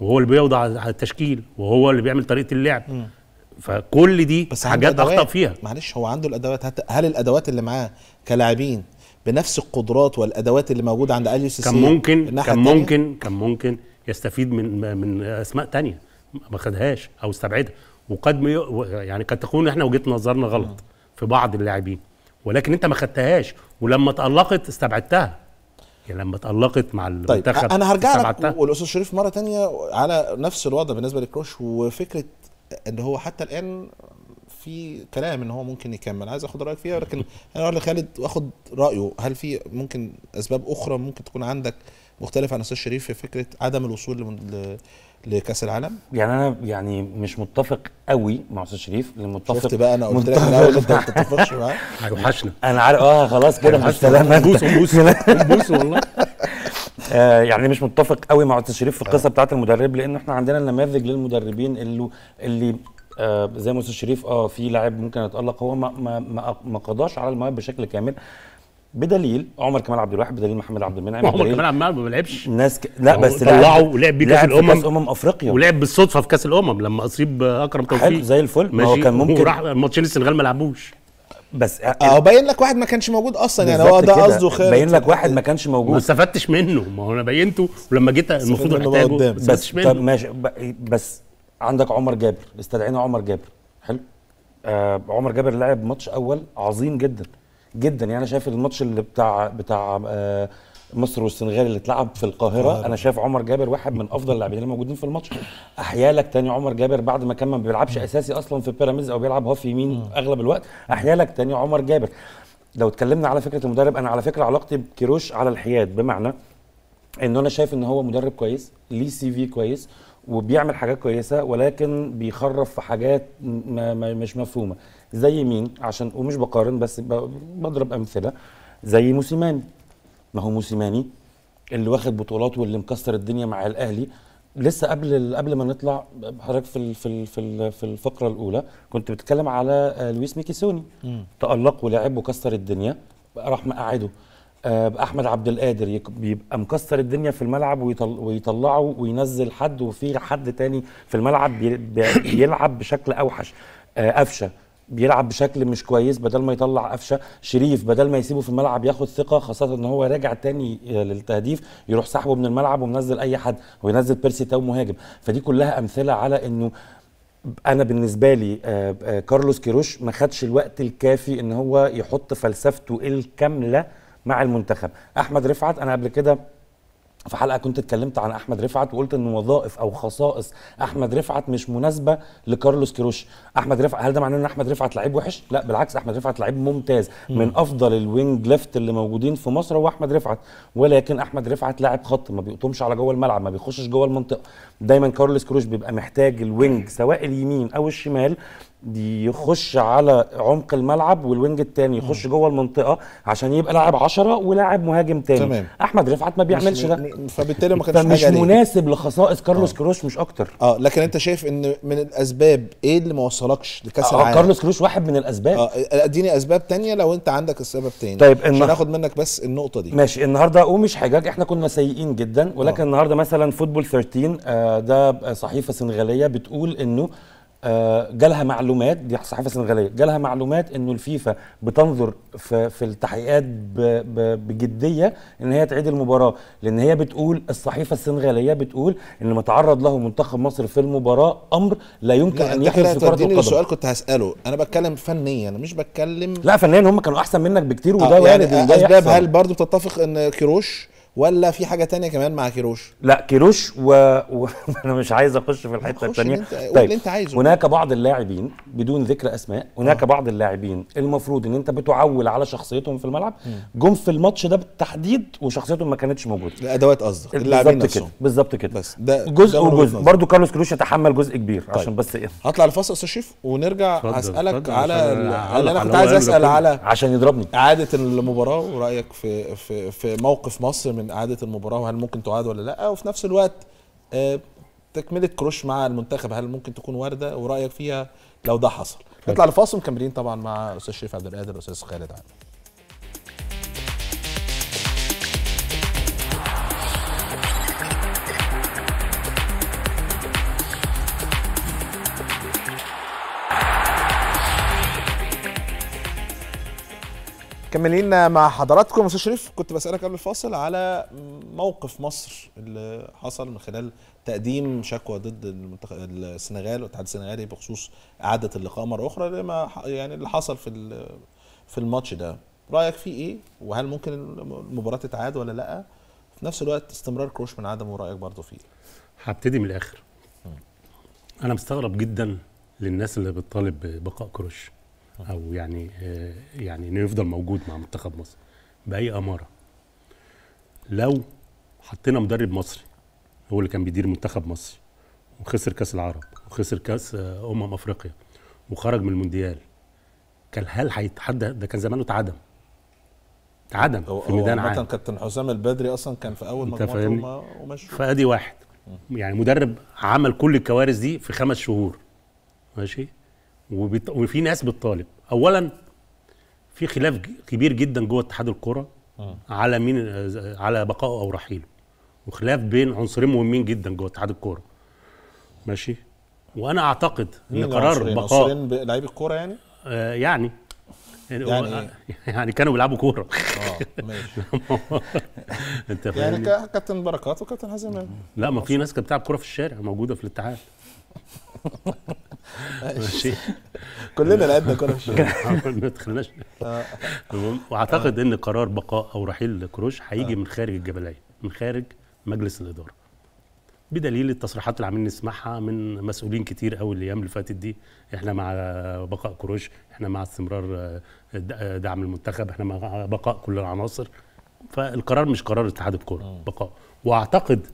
وهو اللي بيوضع على التشكيل وهو اللي بيعمل طريقه اللعب فكل دي بس حاجات اخطا فيها معلش هو عنده الادوات هل الادوات اللي معاه كلاعبين بنفس القدرات والادوات اللي موجوده عند اليو سيسي كان ممكن كان ممكن كان ممكن يستفيد من من اسماء تانية ما خدهاش او استبعدها وقد يعني قد تكون احنا وجهه نظرنا غلط في بعض اللاعبين ولكن انت ما خدتهاش ولما تالقت استبعدتها يعني لما اتألقت مع طيب، المنتخب طيب انا هرجع لك والاستاذ شريف مره تانية على نفس الوضع بالنسبه لكروش وفكره ان هو حتى الان في كلام ان هو ممكن يكمل عايز اخد رايك فيها ولكن انا اقول لخالد واخد رايه هل في ممكن اسباب اخرى ممكن تكون عندك مختلفه عن استاذ شريف في فكره عدم الوصول ل لكاس العالم يعني انا يعني مش متفق قوي مع استاذ شريف متفق شفت بقى انا قلت لك من الاول انت ما تتفقش معاه هيوحشنا انا عارف اه خلاص كده مع السلامه بوس بوس بوس والله آه، يعني مش متفق قوي مع استاذ شريف في القصه آه. بتاعت المدرب لان احنا عندنا نماذج للمدربين اللي اللي آه زي ما استاذ شريف اه في لاعب ممكن يتالق هو ما ما ما قضاش على المواهب بشكل كامل بدليل عمر كمال عبد الواحد بدليل محمد عبد المنعم عمر كمال عبد المنعم ما لعبش ناس ك... لا بس طلعه ولعب بيه كاس الامم كاس امم افريقيا ولعب بالصدفه في كاس الامم لما اصيب اكرم توفيق حلو زي الفل ما هو كان ممكن وراح ماتشين السنغال ما لعبوش بس اهو باين لك واحد ما كانش موجود اصلا يعني هو ده قصده خير باين لك واحد ما كانش موجود ما استفدتش منه ما هو انا بينته ولما جيت المفروض احتاجه بس طب ماشي بس عندك عمر جابر استدعينا عمر جابر حلو آه عمر جابر لعب ماتش اول عظيم جدا جدا يعني انا شايف الماتش اللي بتاع بتاع آه، مصر والسنغال اللي اتلعب في القاهره انا شايف عمر جابر واحد من افضل اللاعبين اللي موجودين في الماتش احيا لك تاني عمر جابر بعد ما كان ما بيلعبش اساسي اصلا في بيراميدز او بيلعب هاف يمين اغلب الوقت احيا لك تاني عمر جابر لو اتكلمنا على فكره المدرب انا على فكره علاقتي بكيروش على الحياد بمعنى ان انا شايف ان هو مدرب كويس ليه سي في كويس وبيعمل حاجات كويسه ولكن بيخرف في حاجات ما مش مفهومه زي مين عشان ومش بقارن بس بضرب امثله زي موسيماني ما هو موسيماني اللي واخد بطولات واللي مكسر الدنيا مع الاهلي لسه قبل قبل ما نطلع حضرتك في في في الفقره الاولى كنت بتتكلم على آه، لويس ميكيسوني تالق ولعب وكسر الدنيا راح مقعده آه، احمد عبد القادر بيبقى مكسر الدنيا في الملعب ويطلعه وينزل حد وفي حد تاني في الملعب بيلعب بشكل اوحش آه، قفشه بيلعب بشكل مش كويس بدل ما يطلع قفشه شريف بدل ما يسيبه في الملعب ياخد ثقه خاصه ان هو راجع تاني آه، للتهديف يروح سحبه من الملعب ومنزل اي حد وينزل بيرسي تاو مهاجم فدي كلها امثله على انه انا بالنسبه لي آه، آه، كارلوس كيروش ما خدش الوقت الكافي ان هو يحط فلسفته الكامله مع المنتخب احمد رفعت انا قبل كده في حلقه كنت اتكلمت عن احمد رفعت وقلت ان وظائف او خصائص احمد رفعت مش مناسبه لكارلوس كيروش احمد رفعت هل ده معناه ان احمد رفعت لعيب وحش لا بالعكس احمد رفعت لعيب ممتاز من افضل الوينج ليفت اللي موجودين في مصر هو احمد رفعت ولكن احمد رفعت لاعب خط ما بيقطمش على جوه الملعب ما بيخشش جوه المنطقه دايما كارلوس كيروش بيبقى محتاج الوينج سواء اليمين او الشمال دي يخش على عمق الملعب والوينج الثاني يخش جوه المنطقه عشان يبقى لاعب 10 ولاعب مهاجم ثاني تمام. احمد رفعت ما بيعملش ده فبالتالي ما كانش حاجه مش مناسب لخصائص كارلوس آه. كروش مش اكتر اه لكن انت شايف ان من الاسباب ايه اللي ما وصلكش لكاس آه, آه، العالم كارلوس كروش واحد من الاسباب آه،, آه،, اه اديني اسباب تانية لو انت عندك السبب تاني طيب عشان النهار... اخد منك بس النقطه دي ماشي النهارده ومش حجاج احنا كنا سيئين جدا ولكن آه. النهارده مثلا فوتبول 13 آه ده صحيفه سنغاليه بتقول انه آه، جالها معلومات دي صحيفه سنغاليه جالها معلومات انه الفيفا بتنظر في, في التحقيقات بجديه ان هي تعيد المباراه لان هي بتقول الصحيفه السنغاليه بتقول ان ما تعرض له منتخب مصر في المباراه امر لا يمكن لا ان يحدث في كره القدم السؤال كنت هساله انا بتكلم فنيا انا مش بتكلم لا فنيا هم كانوا احسن منك بكتير وده آه يعني وارد يعني اسباب هل برضه تتفق ان كيروش ولا في حاجه تانية كمان مع كيروش لا كيروش وانا و... مش عايز اخش في الحته الثانيه انت... طيب اللي انت عايزه هناك بعض اللاعبين بدون ذكر اسماء هناك آه. بعض اللاعبين المفروض ان انت بتعول على شخصيتهم في الملعب جم في الماتش ده بالتحديد وشخصيتهم ما كانتش موجوده الادوات قصدك اللاعبين كده بالظبط كده بس ده جزء ده وجزء برضو كارلوس كيروش يتحمل جزء كبير طيب. عشان بس ايه هطلع الفاصل استاذ شريف ونرجع فضل. اسالك فضل. على اللي انا كنت عايز اسال على عشان يضربني اعاده المباراه ورايك في في في موقف مصر من اعاده المباراه وهل ممكن تعاد ولا لا وفي نفس الوقت آه، تكمله كروش مع المنتخب هل ممكن تكون وارده ورايك فيها لو ده حصل نطلع لفاصل مكملين طبعا مع الاستاذ شريف عبد القادر والاستاذ خالد عامر كملين مع حضراتكم استاذ شريف كنت بسالك قبل الفاصل على موقف مصر اللي حصل من خلال تقديم شكوى ضد المنتخ... السنغال والاتحاد السنغالي بخصوص اعاده اللقاء مره اخرى لما يعني اللي حصل في في الماتش ده رايك فيه ايه وهل ممكن المباراه تتعاد ولا لا في نفس الوقت استمرار كروش من عدمه رايك برضه فيه هبتدي من الاخر انا مستغرب جدا للناس اللي بتطالب ببقاء كروش او يعني آه، يعني انه يفضل موجود مع منتخب مصر باي اماره لو حطينا مدرب مصري هو اللي كان بيدير منتخب مصر وخسر كاس العرب وخسر كاس آه، امم افريقيا وخرج من المونديال كان هل هيتحدى ده كان زمانه اتعدم اتعدم في ميدان عام مثلا كابتن حسام البدري اصلا كان في اول مجموعه ومشي أمم فادي واحد يعني مدرب عمل كل الكوارث دي في خمس شهور ماشي وبت... وفي ناس بتطالب اولا في خلاف كبير جدا جوه اتحاد الكره آه. على مين على بقائه او رحيله وخلاف بين عنصرين مهمين جدا جوه اتحاد الكوره ماشي وانا اعتقد ان قرار بقاء عنصرين لعيب الكوره يعني آه يعني يعني يعني, يعني كانوا بيلعبوا كوره اه ماشي انت فاهم يعني كابتن بركات وكابتن حازم لا ما في ناس كانت بتلعب كوره في الشارع موجوده في الاتحاد ماشي كلنا لعبنا كوره ما دخلناش آه. واعتقد آه. ان قرار بقاء او رحيل كروش هيجي آه. من خارج الجبليه من خارج مجلس الاداره بدليل التصريحات اللي عاملين نسمعها من مسؤولين كتير قوي الايام اللي فاتت دي احنا مع بقاء كروش احنا مع استمرار دعم المنتخب احنا مع بقاء كل العناصر فالقرار مش قرار اتحاد الكوره بقاء واعتقد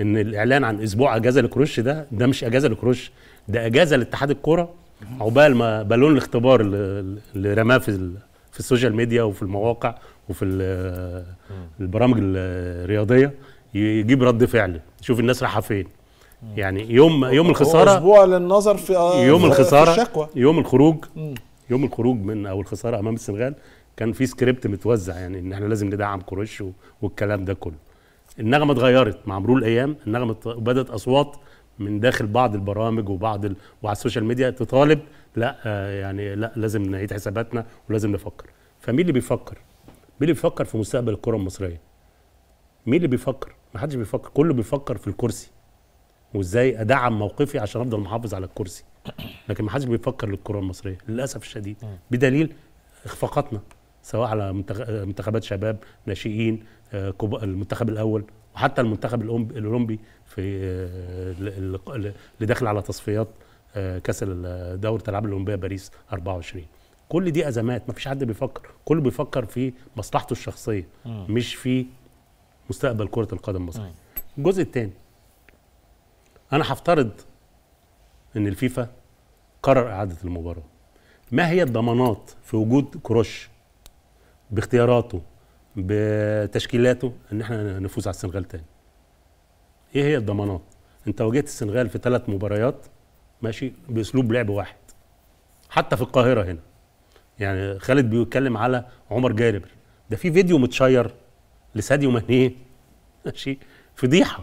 ان الاعلان عن اسبوع اجازه لكروش ده ده مش اجازه لكروش ده اجازه لاتحاد الكوره عقبال ما بالون الاختبار اللي رماه في في السوشيال ميديا وفي المواقع وفي البرامج الرياضيه يجيب رد فعل يشوف الناس رايحه فين يعني يوم يوم الخساره اسبوع للنظر في يوم الخساره في الشكوى. يوم الخروج يوم الخروج من او الخساره امام السنغال كان في سكريبت متوزع يعني ان احنا لازم ندعم كروش والكلام ده كله النغمه اتغيرت مع مرور الايام النغمه بدات اصوات من داخل بعض البرامج وبعض ال... وعلى السوشيال ميديا تطالب لا آه، يعني لا لازم نعيد حساباتنا ولازم نفكر فمين اللي بيفكر مين اللي بيفكر في مستقبل الكره المصريه مين اللي بيفكر ما حدش بيفكر كله بيفكر في الكرسي وازاي ادعم موقفي عشان افضل محافظ على الكرسي لكن ما حدش بيفكر للكره المصريه للاسف الشديد بدليل اخفاقاتنا سواء على آه، منتخبات شباب ناشئين آه، المنتخب الاول وحتى المنتخب الاولمبي في آه، اللي داخل على تصفيات آه، كاس دوره الالعاب الاولمبيه باريس 24 كل دي ازمات ما فيش حد بيفكر كله بيفكر في مصلحته الشخصيه مش في مستقبل كره القدم المصريه الجزء الثاني انا هفترض ان الفيفا قرر اعاده المباراه ما هي الضمانات في وجود كروش باختياراته بتشكيلاته ان احنا نفوز على السنغال تاني ايه هي الضمانات انت واجهت السنغال في ثلاث مباريات ماشي باسلوب لعب واحد حتى في القاهره هنا يعني خالد بيتكلم على عمر جابر ده في فيديو متشير لساديو مانيه ماشي فضيحه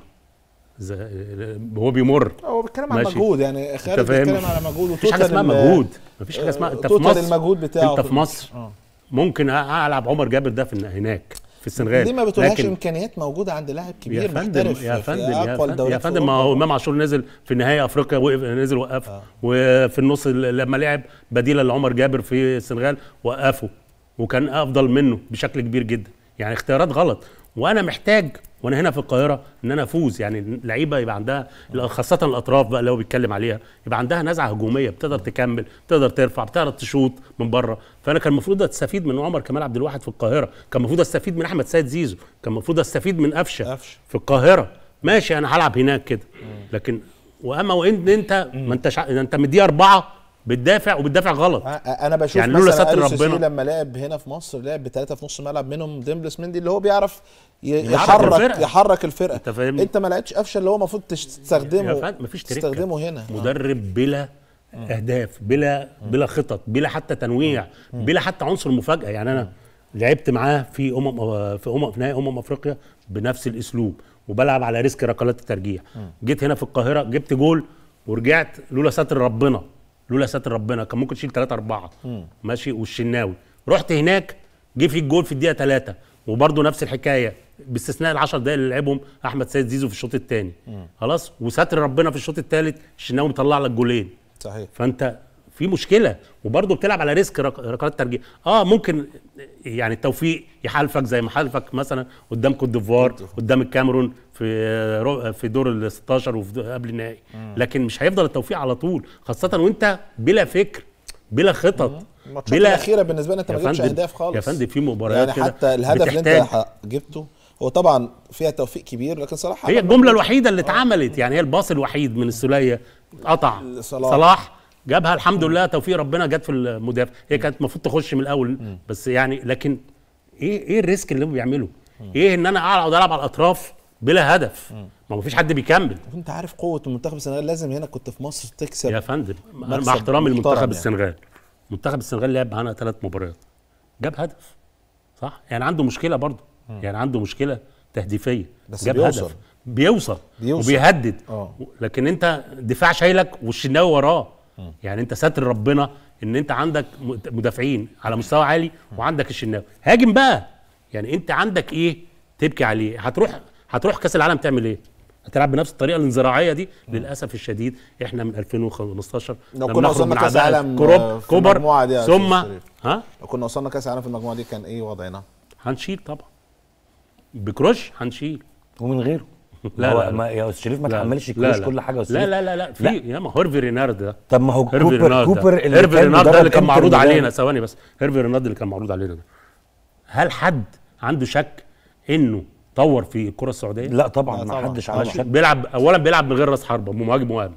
هو بيمر هو بيتكلم عن مجهود يعني خالد بيتكلم على مجهود وتوتال مفيش حاجه اسمها مجهود مفيش حاجه اسمها آه، انت في مصر المجهود بتاعه انت في مصر آه. ممكن العب عمر جابر ده في هناك في السنغال دي ما بتقولهاش لكن... امكانيات موجوده عند لاعب كبير يا فندم محترف يا فندم يا فندم, يا فندم ما هو امام عاشور نزل في نهائي افريقيا وقف نزل وقفه آه. وفي النص لما لعب بديله لعمر جابر في السنغال وقفه وكان افضل منه بشكل كبير جدا يعني اختيارات غلط وانا محتاج وانا هنا في القاهره ان انا افوز يعني اللعيبه يبقى عندها خاصه الاطراف بقى اللي هو بيتكلم عليها يبقى عندها نزعه هجوميه بتقدر تكمل بتقدر ترفع بتقدر تشوط من بره فانا كان المفروض استفيد من عمر كمال عبد الواحد في القاهره كان المفروض استفيد من احمد سيد زيزو كان المفروض استفيد من قفشه في القاهره ماشي انا هلعب هناك كده لكن واما وان انت ما انت انت مديه اربعه بتدافع وبتدافع غلط انا بشوف يعني لولا ستر ربنا لما لعب هنا في مصر لعب بثلاثه في نص ملعب منهم ديمبلس مندي اللي هو بيعرف يحرك الفرقة. يحرك الفرقه انت فاهمني انت ما لعبتش قفشه اللي هو المفروض تستخدمه مفيش تستخدمه هنا مدرب آه. بلا اهداف بلا آه. بلا خطط بلا حتى تنويع آه. بلا حتى عنصر مفاجاه يعني انا لعبت معاه في امم في امم في نهائي امم افريقيا بنفس الاسلوب وبلعب على ريسك ركلات الترجيح جيت هنا في القاهره جبت جول ورجعت لولا ستر ربنا لولا ستر ربنا كان ممكن تشيل 3 4 ماشي والشناوي رحت هناك جه في الجول في الدقيقه 3 وبرده نفس الحكايه باستثناء ال 10 دقائق اللي لعبهم احمد سيد زيزو في الشوط الثاني خلاص وستر ربنا في الشوط الثالث الشناوي مطلع لك جولين صحيح فانت في مشكله وبرضه بتلعب على ريسك ركلات ترجيح اه ممكن يعني التوفيق يحالفك زي ما حالفك مثلا قدام كوت ديفوار قدام الكاميرون في في دور ال 16 وفي قبل النهائي لكن مش هيفضل التوفيق على طول خاصه وانت بلا فكر بلا خطط الماتشات الاخيره بالنسبه لنا انت ما جبتش اهداف خالص يا فندم في مباريات يعني حتى الهدف اللي انت جبته هو طبعا فيها توفيق كبير لكن صلاح هي الجمله الوحيده اللي آه. اتعملت يعني هي الباص الوحيد من السوليه اتقطع صلاح, صلاح جابها الحمد لله توفيق ربنا جت في المدافع هي كانت المفروض تخش من الاول بس يعني لكن ايه ايه الريسك اللي هم بيعمله ايه ان انا اقعد العب على الاطراف بلا هدف ما مفيش حد بيكمل انت عارف قوه المنتخب السنغال لازم هنا كنت في مصر تكسب يا فندم مع احترامي لمنتخب يعني. السنغال منتخب السنغال لعب معانا ثلاث مباريات جاب هدف صح يعني عنده مشكله برضه يعني عنده مشكله تهديفيه بس جاب بيوصل. هدف بيوصل, بيوصل. وبيهدد أوه. لكن انت دفاع شايلك والشناوي وراه يعني انت ستر ربنا ان انت عندك مدافعين على مستوى عالي وعندك الشناوي هاجم بقى يعني انت عندك ايه تبكي عليه هتروح هتروح كاس العالم تعمل ايه هتلعب بنفس الطريقه الانزراعيه دي مم. للاسف الشديد احنا من 2015 لو كنا وصلنا كاس العالم كروب كوبر دي ثم ها لو كنا وصلنا كاس العالم في المجموعه دي كان ايه وضعنا هنشيل طبعا بكروش هنشيل ومن غيره لا لا ما يا استاذ شريف ما تحملش الكروش كل حاجه يا لا لا لا لا في يا ما هيرفي رينارد ده طب ما هو كوبر كوبر اللي هيرفي رينارد ده اللي كان معروض علينا ثواني بس هيرفي رينارد اللي كان معروض علينا ده هل حد عنده شك انه طور في الكره السعوديه؟ لا طبعا ما حدش عنده شك بيلعب اولا بيلعب من غير راس حربه مهاجم مهاجم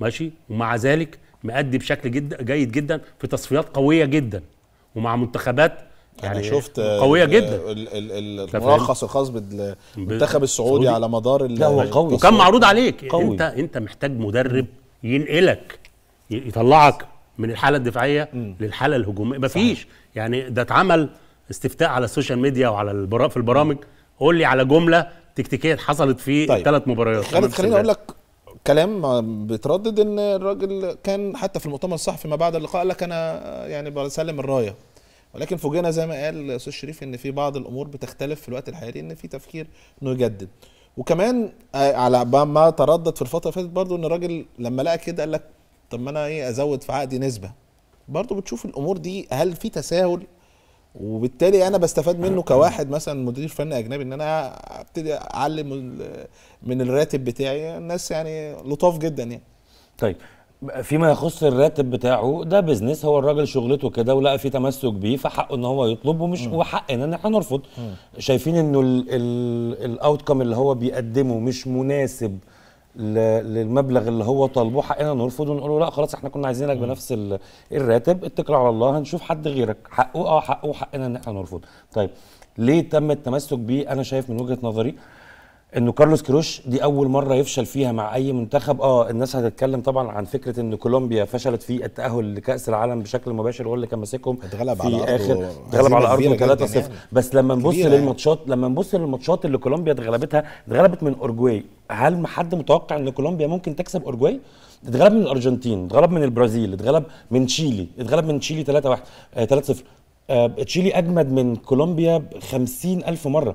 ماشي ومع ذلك مأدي بشكل جدا جيد جدا في تصفيات قويه جدا ومع منتخبات يعني أنا يعني شفت قويه جدا الملخص الخاص بالمنتخب السعودي على مدار لا هو قوي وكان معروض عليك قوي. انت انت محتاج مدرب ينقلك يطلعك من الحاله الدفاعيه للحاله الهجوميه مفيش يعني ده اتعمل استفتاء على السوشيال ميديا وعلى البرا... في البرامج قول لي على جمله تكتيكيه حصلت في طيب. ثلاث مباريات خالد خليني اقول لك كلام بيتردد ان الراجل كان حتى في المؤتمر الصحفي ما بعد اللقاء قال لك انا يعني بسلم الرايه ولكن فوجئنا زي ما قال الاستاذ شريف ان في بعض الامور بتختلف في الوقت الحالي ان في تفكير انه يجدد وكمان آه، على ما تردد في الفتره اللي فاتت برضه ان الراجل لما لقى كده قال لك طب ما انا ايه ازود في عقدي نسبه برضه بتشوف الامور دي هل في تساهل وبالتالي انا بستفاد منه كواحد مثلا مدير فني اجنبي ان انا ابتدي اعلم من الراتب بتاعي الناس يعني لطاف جدا يعني طيب فيما يخص الراتب بتاعه ده بزنس هو الراجل شغلته كده ولقى في تمسك بيه فحقه ان هو يطلب ومش هو وحقنا ان احنا نرفض شايفين انه الاوت كام اللي هو بيقدمه مش مناسب للمبلغ اللي هو طالبه حقنا نرفض ونقول له لا خلاص احنا كنا عايزينك بنفس الراتب اتكل على الله هنشوف حد غيرك حقه اه حقه حقنا ان احنا نرفض طيب ليه تم التمسك بيه انا شايف من وجهه نظري انه كارلوس كروش دي اول مره يفشل فيها مع اي منتخب اه الناس هتتكلم طبعا عن فكره ان كولومبيا فشلت في التاهل لكاس العالم بشكل مباشر هو اللي كان ماسكهم في على اخر اتغلب على ارضه 3 0 يعني. بس لما نبص يعني. للماتشات لما نبص للماتشات اللي كولومبيا اتغلبتها اتغلبت من اورجواي هل حد متوقع ان كولومبيا ممكن تكسب اورجواي اتغلب من الارجنتين اتغلب من البرازيل اتغلب من تشيلي اتغلب من تشيلي 3 1 3 0 تشيلي اجمد من كولومبيا 50 الف مره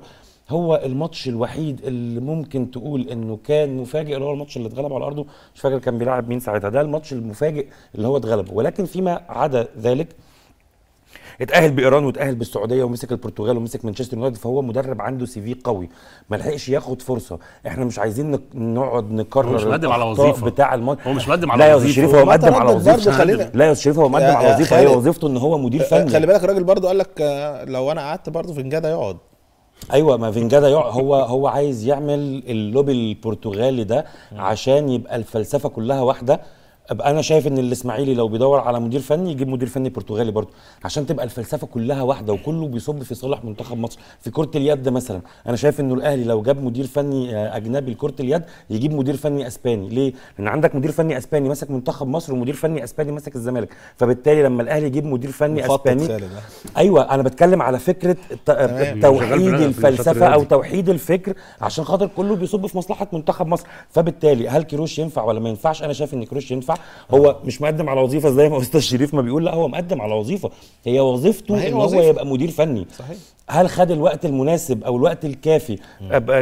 هو الماتش الوحيد اللي ممكن تقول انه كان مفاجئ اللي هو الماتش اللي اتغلب على ارضه مش فاكر كان بيلعب مين ساعتها ده الماتش المفاجئ اللي هو اتغلبه ولكن فيما عدا ذلك اتاهل بايران واتاهل بالسعوديه ومسك البرتغال ومسك مانشستر يونايتد فهو مدرب عنده سي في قوي ما لحقش ياخد فرصه احنا مش عايزين نقعد نكرر هو مش مقدم على وظيفه بتاع الماتش هو مش مقدم على لا يا شريف هو مقدم على وظيفه لا يا استاذ شريف هو مقدم على وظيفه هي وظيفته ان هو مدير فني خلي بالك الراجل برضه قال لك لو انا قعدت برضه في انجاده هيقعد ايوه ما فينجادا هو هو عايز يعمل اللوبي البرتغالي ده عشان يبقى الفلسفه كلها واحده ابقى انا شايف ان الاسماعيلي لو بيدور على مدير فني يجيب مدير فني برتغالي برضه عشان تبقى الفلسفه كلها واحده وكله بيصب في صالح منتخب مصر في كره اليد مثلا انا شايف انه الاهلي لو جاب مدير فني آه، اجنبي لكره اليد يجيب مدير فني اسباني ليه لان عندك مدير فني اسباني ماسك منتخب مصر ومدير فني اسباني ماسك الزمالك فبالتالي لما الاهلي يجيب مدير فني اسباني آه. ايوه انا بتكلم على فكره آه، توحيد الفلسفه او توحيد الفكر عشان خاطر كله بيصب في مصلحه منتخب مصر فبالتالي هل كروش ينفع ولا ما ينفعش انا شايف ان كروش ينفع صح هو مش مقدم على وظيفه زي ما استاذ شريف ما بيقول لا هو مقدم على وظيفه هي وظيفته ان هو يبقى مدير فني صحيح هل خد الوقت المناسب او الوقت الكافي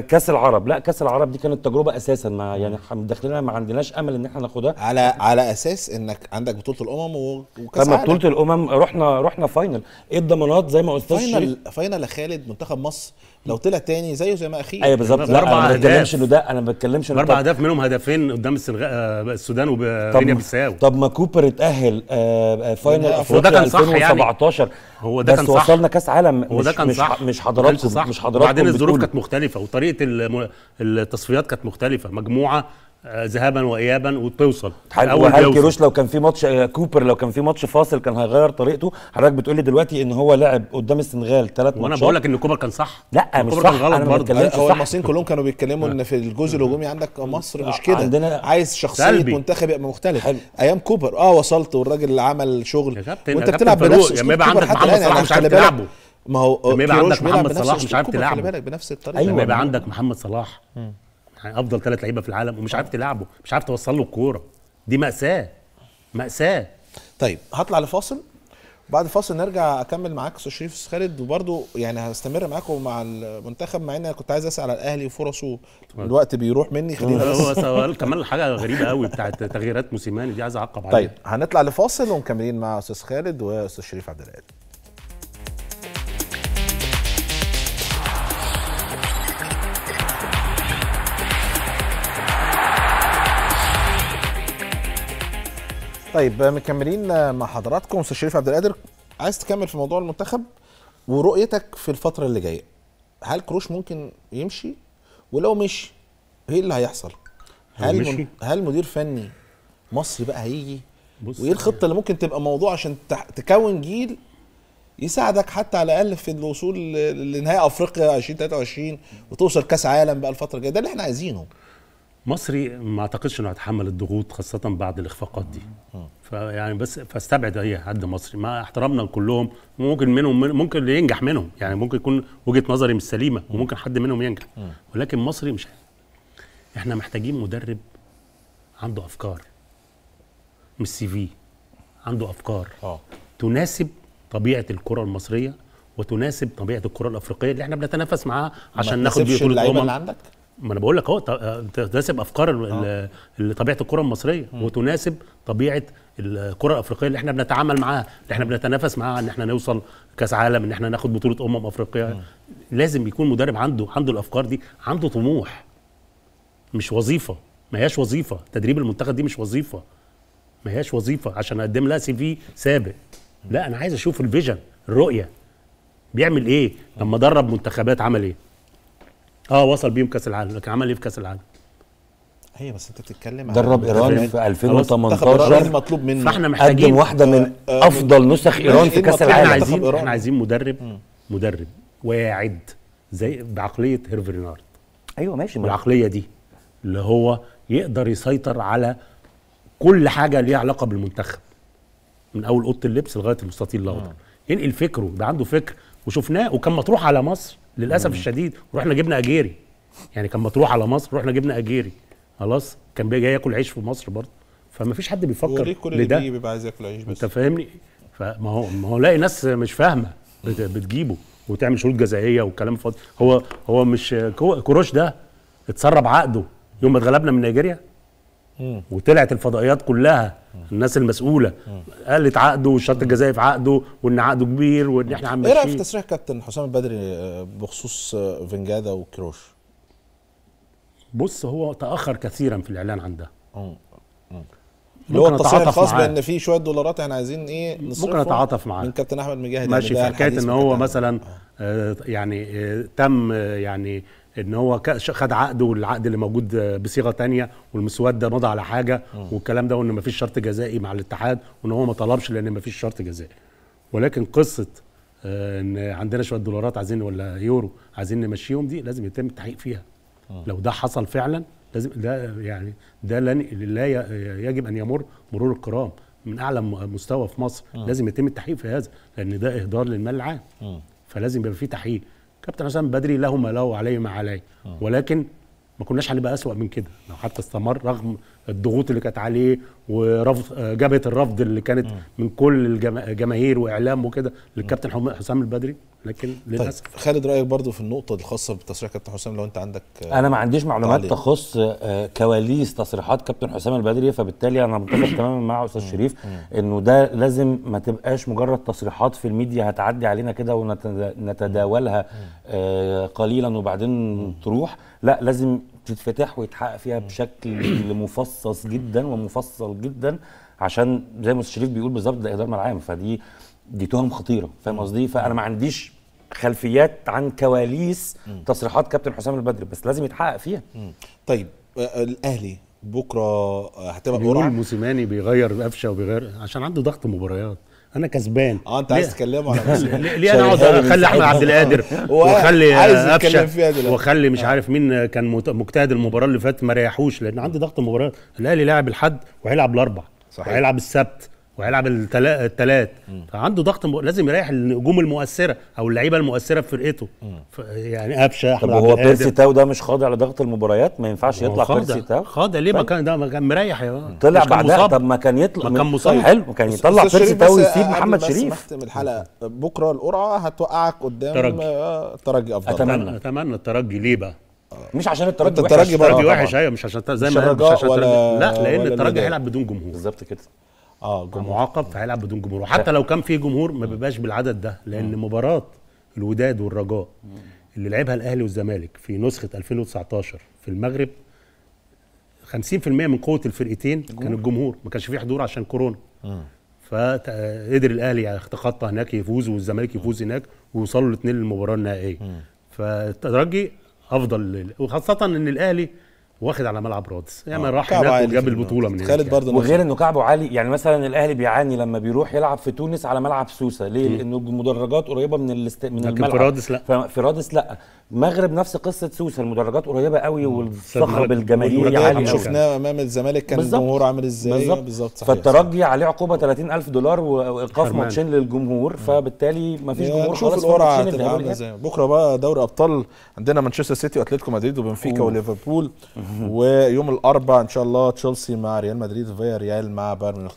كاس العرب لا كاس العرب دي كانت تجربه اساسا ما يعني داخلينها ما عندناش امل ان احنا ناخدها على على اساس انك عندك بطوله الامم وكاس العالم بطوله الامم رحنا رحنا فاينل ايه الضمانات زي ما استاذ فاينل شريف فاينل خالد منتخب مصر لو طلع تاني زيه زي ما اخيه ايوه بالظبط لا انا ما بتكلمش انه ده انا ما بتكلمش انه اربع اهداف منهم هدفين قدام السنغ... آه، السودان وبينيا بيساو طب ما كوبر اتاهل آه، آه، فاينل افريقيا 2017 يعني هو ده كان صح بس وصلنا كاس عالم هو ده كان مش صح مش حضراتكم مش حضراتكم وبعدين الظروف كانت مختلفه وطريقه التصفيات كانت مختلفه مجموعه ذهابا وايابا وتوصل هل كيروش لو كان في ماتش آه، كوبر لو كان في ماتش فاصل كان هيغير طريقته حضرتك بتقول لي دلوقتي ان هو لعب قدام السنغال ثلاث ماتشات وانا بقول لك ان كوبر كان صح لا مش صح كان غلط انا برضه هو المصريين كلهم كانوا بيتكلموا ان في الجزء الهجومي عندك مصر مش كده عندنا عايز شخصيه سلبي. منتخب يبقى مختلف حلو. ايام كوبر اه وصلت والراجل اللي عمل شغل وانت بتلعب بنفس لما يبقى يعني آه، أيوة، عندك محمد صلاح مش عارف تلعبه ما هو لما يبقى عندك محمد صلاح مش عارف تلعبه خلي بنفس الطريقه يبقى عندك محمد صلاح يعني افضل ثلاث لعيبه في العالم ومش عارف تلعبه مش عارف توصل له الكوره دي ماساه ماساه طيب هطلع لفاصل بعد فاصل نرجع اكمل معاك استاذ شريف خالد وبرده يعني هستمر معاكم مع المنتخب مع ان كنت عايز اسال على الاهلي وفرصه الوقت بيروح مني خلينا هو سؤال كمان حاجه غريبه قوي بتاعت تغييرات موسيماني دي عايز اعقب عليها طيب هنطلع لفاصل ومكملين مع استاذ خالد واستاذ شريف عبد القادر طيب مكملين مع حضراتكم استاذ شريف عبد القادر عايز تكمل في موضوع المنتخب ورؤيتك في الفتره اللي جايه هل كروش ممكن يمشي ولو مشي ايه اللي هيحصل هل مشي. هل مدير فني مصري بقى هيجي وايه الخطه اللي ممكن تبقى موضوع عشان تكون جيل يساعدك حتى على الاقل في الوصول لنهائي افريقيا 2023 وتوصل كاس عالم بقى الفتره الجايه ده اللي احنا عايزينه مصري ما اعتقدش انه هيتحمل الضغوط خاصه بعد الاخفاقات دي فيعني بس فاستبعد اي حد مصري مع احترامنا كلهم ممكن منهم ممكن اللي ينجح منهم يعني ممكن يكون وجهه نظري مش سليمه وممكن حد منهم ينجح ولكن مصري مش احنا محتاجين مدرب عنده افكار مش سي في عنده افكار أوه. تناسب طبيعه الكره المصريه وتناسب طبيعه الكره الافريقيه اللي احنا بنتنافس معاها عشان ناخد بيه طول الامم اللي عندك ما انا بقول لك اهو آه، تناسب افكار آه. طبيعه الكره المصريه وتناسب طبيعه الكره الافريقيه اللي احنا بنتعامل معاها اللي احنا بنتنافس معاها ان احنا نوصل كاس عالم ان احنا ناخد بطوله امم افريقيا لازم يكون مدرب عنده عنده الافكار دي عنده طموح مش وظيفه ما هياش وظيفه تدريب المنتخب دي مش وظيفه ما هياش وظيفه عشان اقدم لها سي في سابق لا انا عايز اشوف الفيجن الرؤيه بيعمل ايه لما درب منتخبات عمل ايه اه وصل بيهم كاس العالم لكن عمل ايه في كاس العالم هي بس انت بتتكلم درب ايران في 2018 مطلوب منه فاحنا محتاجين قدم واحده من آه، آه، افضل نسخ ايران في إيه كاس العالم احنا عايزين احنا عايزين مدرب مدرب واعد زي بعقليه هيرفي رينارد ايوه ماشي بالعقليه دي اللي هو يقدر يسيطر على كل حاجه ليها علاقه بالمنتخب من اول اوضه اللبس لغايه المستطيل الاخضر ينقل فكره ده عنده فكر وشفناه وكان مطروح على مصر للاسف مم. الشديد ورحنا جبنا اجيري يعني كان مطروح على مصر رحنا جبنا اجيري خلاص كان جاي ياكل عيش في مصر برضه فما فيش حد بيفكر وليه كل اللي بيجي بيبقى عايز ياكل عيش بس انت فاهمني فما هو ما هو لاقي ناس مش فاهمه بتجيبه وتعمل شروط جزائيه والكلام فاضي هو هو مش كروش ده اتسرب عقده يوم ما اتغلبنا من نيجيريا وطلعت الفضائيات كلها الناس المسؤوله قالت عقده والشرط الجزائي في عقده وان عقده كبير وان احنا عم ايه رايك في تصريح كابتن حسام البدري آه، بخصوص آه، فنجادا وكروش؟ بص هو تاخر كثيرا في الاعلان عن ده اللي هو التصريح الخاص بان في شويه دولارات احنا عايزين ايه ممكن اتعاطف معاه من كابتن احمد مجاهد يعني ماشي يعني في حكايه ان هو مثلا آه. آه يعني آه تم آه يعني ان هو خد عقده والعقد اللي موجود بصيغه تانية ده مضى على حاجه آه. والكلام ده وان مفيش شرط جزائي مع الاتحاد وان هو ما طلبش لان مفيش شرط جزائي ولكن قصه آه، ان عندنا شويه دولارات عايزين ولا يورو عايزين نمشيهم دي لازم يتم التحقيق فيها آه. لو ده حصل فعلا لازم ده يعني ده لن لا يجب ان يمر مرور الكرام من اعلى مستوى في مصر لازم يتم التحقيق في هذا لان ده اهدار للمال العام فلازم يبقى في تحقيق كابتن حسام بدري له ما له وعليه ما عليه آه. ولكن ما كناش هنبقى اسوا من كده لو حتى استمر رغم الضغوط اللي كانت عليه ورفض جبهه آه، الرفض اللي كانت آه. من كل الجماهير واعلام وكده للكابتن حسام البدري لكن طيب، للاسف طيب خالد رايك برضو في النقطه الخاصه بتصريح كابتن حسام لو انت عندك آه، انا ما عنديش معلومات تعليم. تخص آه، كواليس تصريحات كابتن حسام البدري فبالتالي انا متفق تماما مع استاذ شريف انه ده لازم ما تبقاش مجرد تصريحات في الميديا هتعدي علينا كده ونتداولها آه، قليلا وبعدين تروح لا لازم تتفتح ويتحقق فيها بشكل مفصص جدا ومفصل جدا عشان زي ما استاذ شريف بيقول بالظبط ده اهدار ملعام فدي دي تهم خطيره فاهم قصدي فانا ما عنديش خلفيات عن كواليس م. تصريحات كابتن حسام البدري بس لازم يتحقق فيها م. طيب الاهلي بكره هتبقى بيقول موسيماني بيغير قفشه وبيغير عشان عنده ضغط مباريات انا كسبان اه انت عايز تكلمه على ليه انا اقعد اخلي احمد عبد القادر واخلي قفشه واخلي مش آه. عارف مين كان مجتهد المباراه اللي فاتت ما ريحوش لان عندي ضغط مباريات الاهلي لاعب الحد وهيلعب الاربع صحيح وهيلعب السبت وهيلعب التلات فعنده ضغط م... لازم يريح النجوم المؤثره او اللعيبه المؤثره في فرقته ف... يعني قفشه احمد طب هو بيرسي تاو ده مش خاضع لضغط المباريات ما ينفعش يطلع بيرسي تاو خاضع ليه ما طيب. كان ده ما كان مريح يا طلع بعدها طب ما كان يطلع ما كان مصاب حلو كان يطلع بيرسي تاو يسيب محمد شريف من الحلقه بكره القرعه هتوقعك قدام ترجي. الترجي آه، افضل اتمنى اتمنى الترجي ليه بقى آه. مش عشان الترجي وحش الترجي وحش ايوه مش عشان زي ما مش عشان لا لان الترجي هيلعب بدون جمهور بالظبط كده اه جمهور يعني معاقب فهيلعب بدون جمهور وحتى لو كان في جمهور ما بيبقاش بالعدد ده لان مباراه الوداد والرجاء اللي لعبها الاهلي والزمالك في نسخه 2019 في المغرب 50% من قوه الفرقتين كان الجمهور ما كانش فيه حضور عشان كورونا فقدر الاهلي يتخطى هناك يفوز والزمالك يفوز هناك ويوصلوا الاثنين للمباراه النهائيه فالترجي افضل وخاصه ان الاهلي واخد على ملعب رادس يعني آه. راح هناك وجاب البطوله من خالد برضه يعني. وغير انه كعبه عالي يعني مثلا الاهلي بيعاني لما بيروح يلعب في تونس على ملعب سوسه ليه لانه المدرجات قريبه من الست... من لكن الملعب في رادس لا في رادس لا المغرب نفس قصه سوسه المدرجات قريبه قوي والصخر الجماهيري عالي شفناه امام الزمالك كان الجمهور عامل ازاي بالظبط فالترجي عليه عقوبه 30000 دولار وايقاف ماتشين للجمهور فبالتالي ما فيش جمهور خلاص بكره بقى دوري ابطال عندنا مانشستر سيتي واتلتيكو مدريد وبنفيكا وليفربول ويوم الاربعاء ان شاء الله تشيلسي مع ريال مدريد فيا ريال مع بايرن ميونخ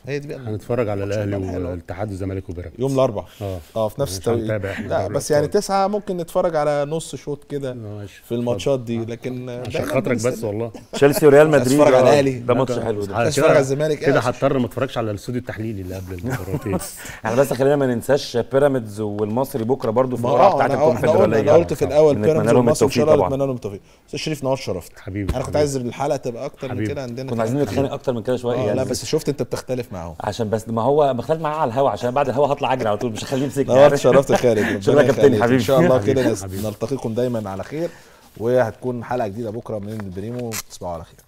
هنتفرج على الاهلي والاتحاد والزمالك وبيراميدز يوم الاربعاء اه اه في نفس التوقيت لا بس يعني تسعه ممكن نتفرج على نص شوط كده آه، في الماتشات دي لكن عشان خاطرك بس والله تشيلسي وريال مدريد اتفرج على آه، الاهلي ده ماتش آه، حلو ده اتفرج على الزمالك كده هضطر ما اتفرجش على الاستوديو التحليلي اللي قبل المباراتين احنا بس خلينا ما ننساش بيراميدز والمصري بكره برضه في المباراه بتاعت الكونفدراليه انا قلت في الاول بيراميدز والمصري ان شاء الله اتمنى لهم التوفيق استاذ شريف نور شرفت حبيبي انا كنت عايز عايز الحلقه تبقى اكتر من كده عندنا كنا عايزين نتخانق اكتر من كده شويه آه، يعني لا بس شفت انت بتختلف معاهم عشان بس ما هو بختلف معاه على الهوا عشان بعد الهوا هطلع اجري على طول مش هخليه يمسكني يعني اتشرفت خالد شكرا كابتن حبيبي ان شاء الله كده نلتقيكم دايما على خير وهتكون حلقه جديده بكره من بريمو تصبحوا على خير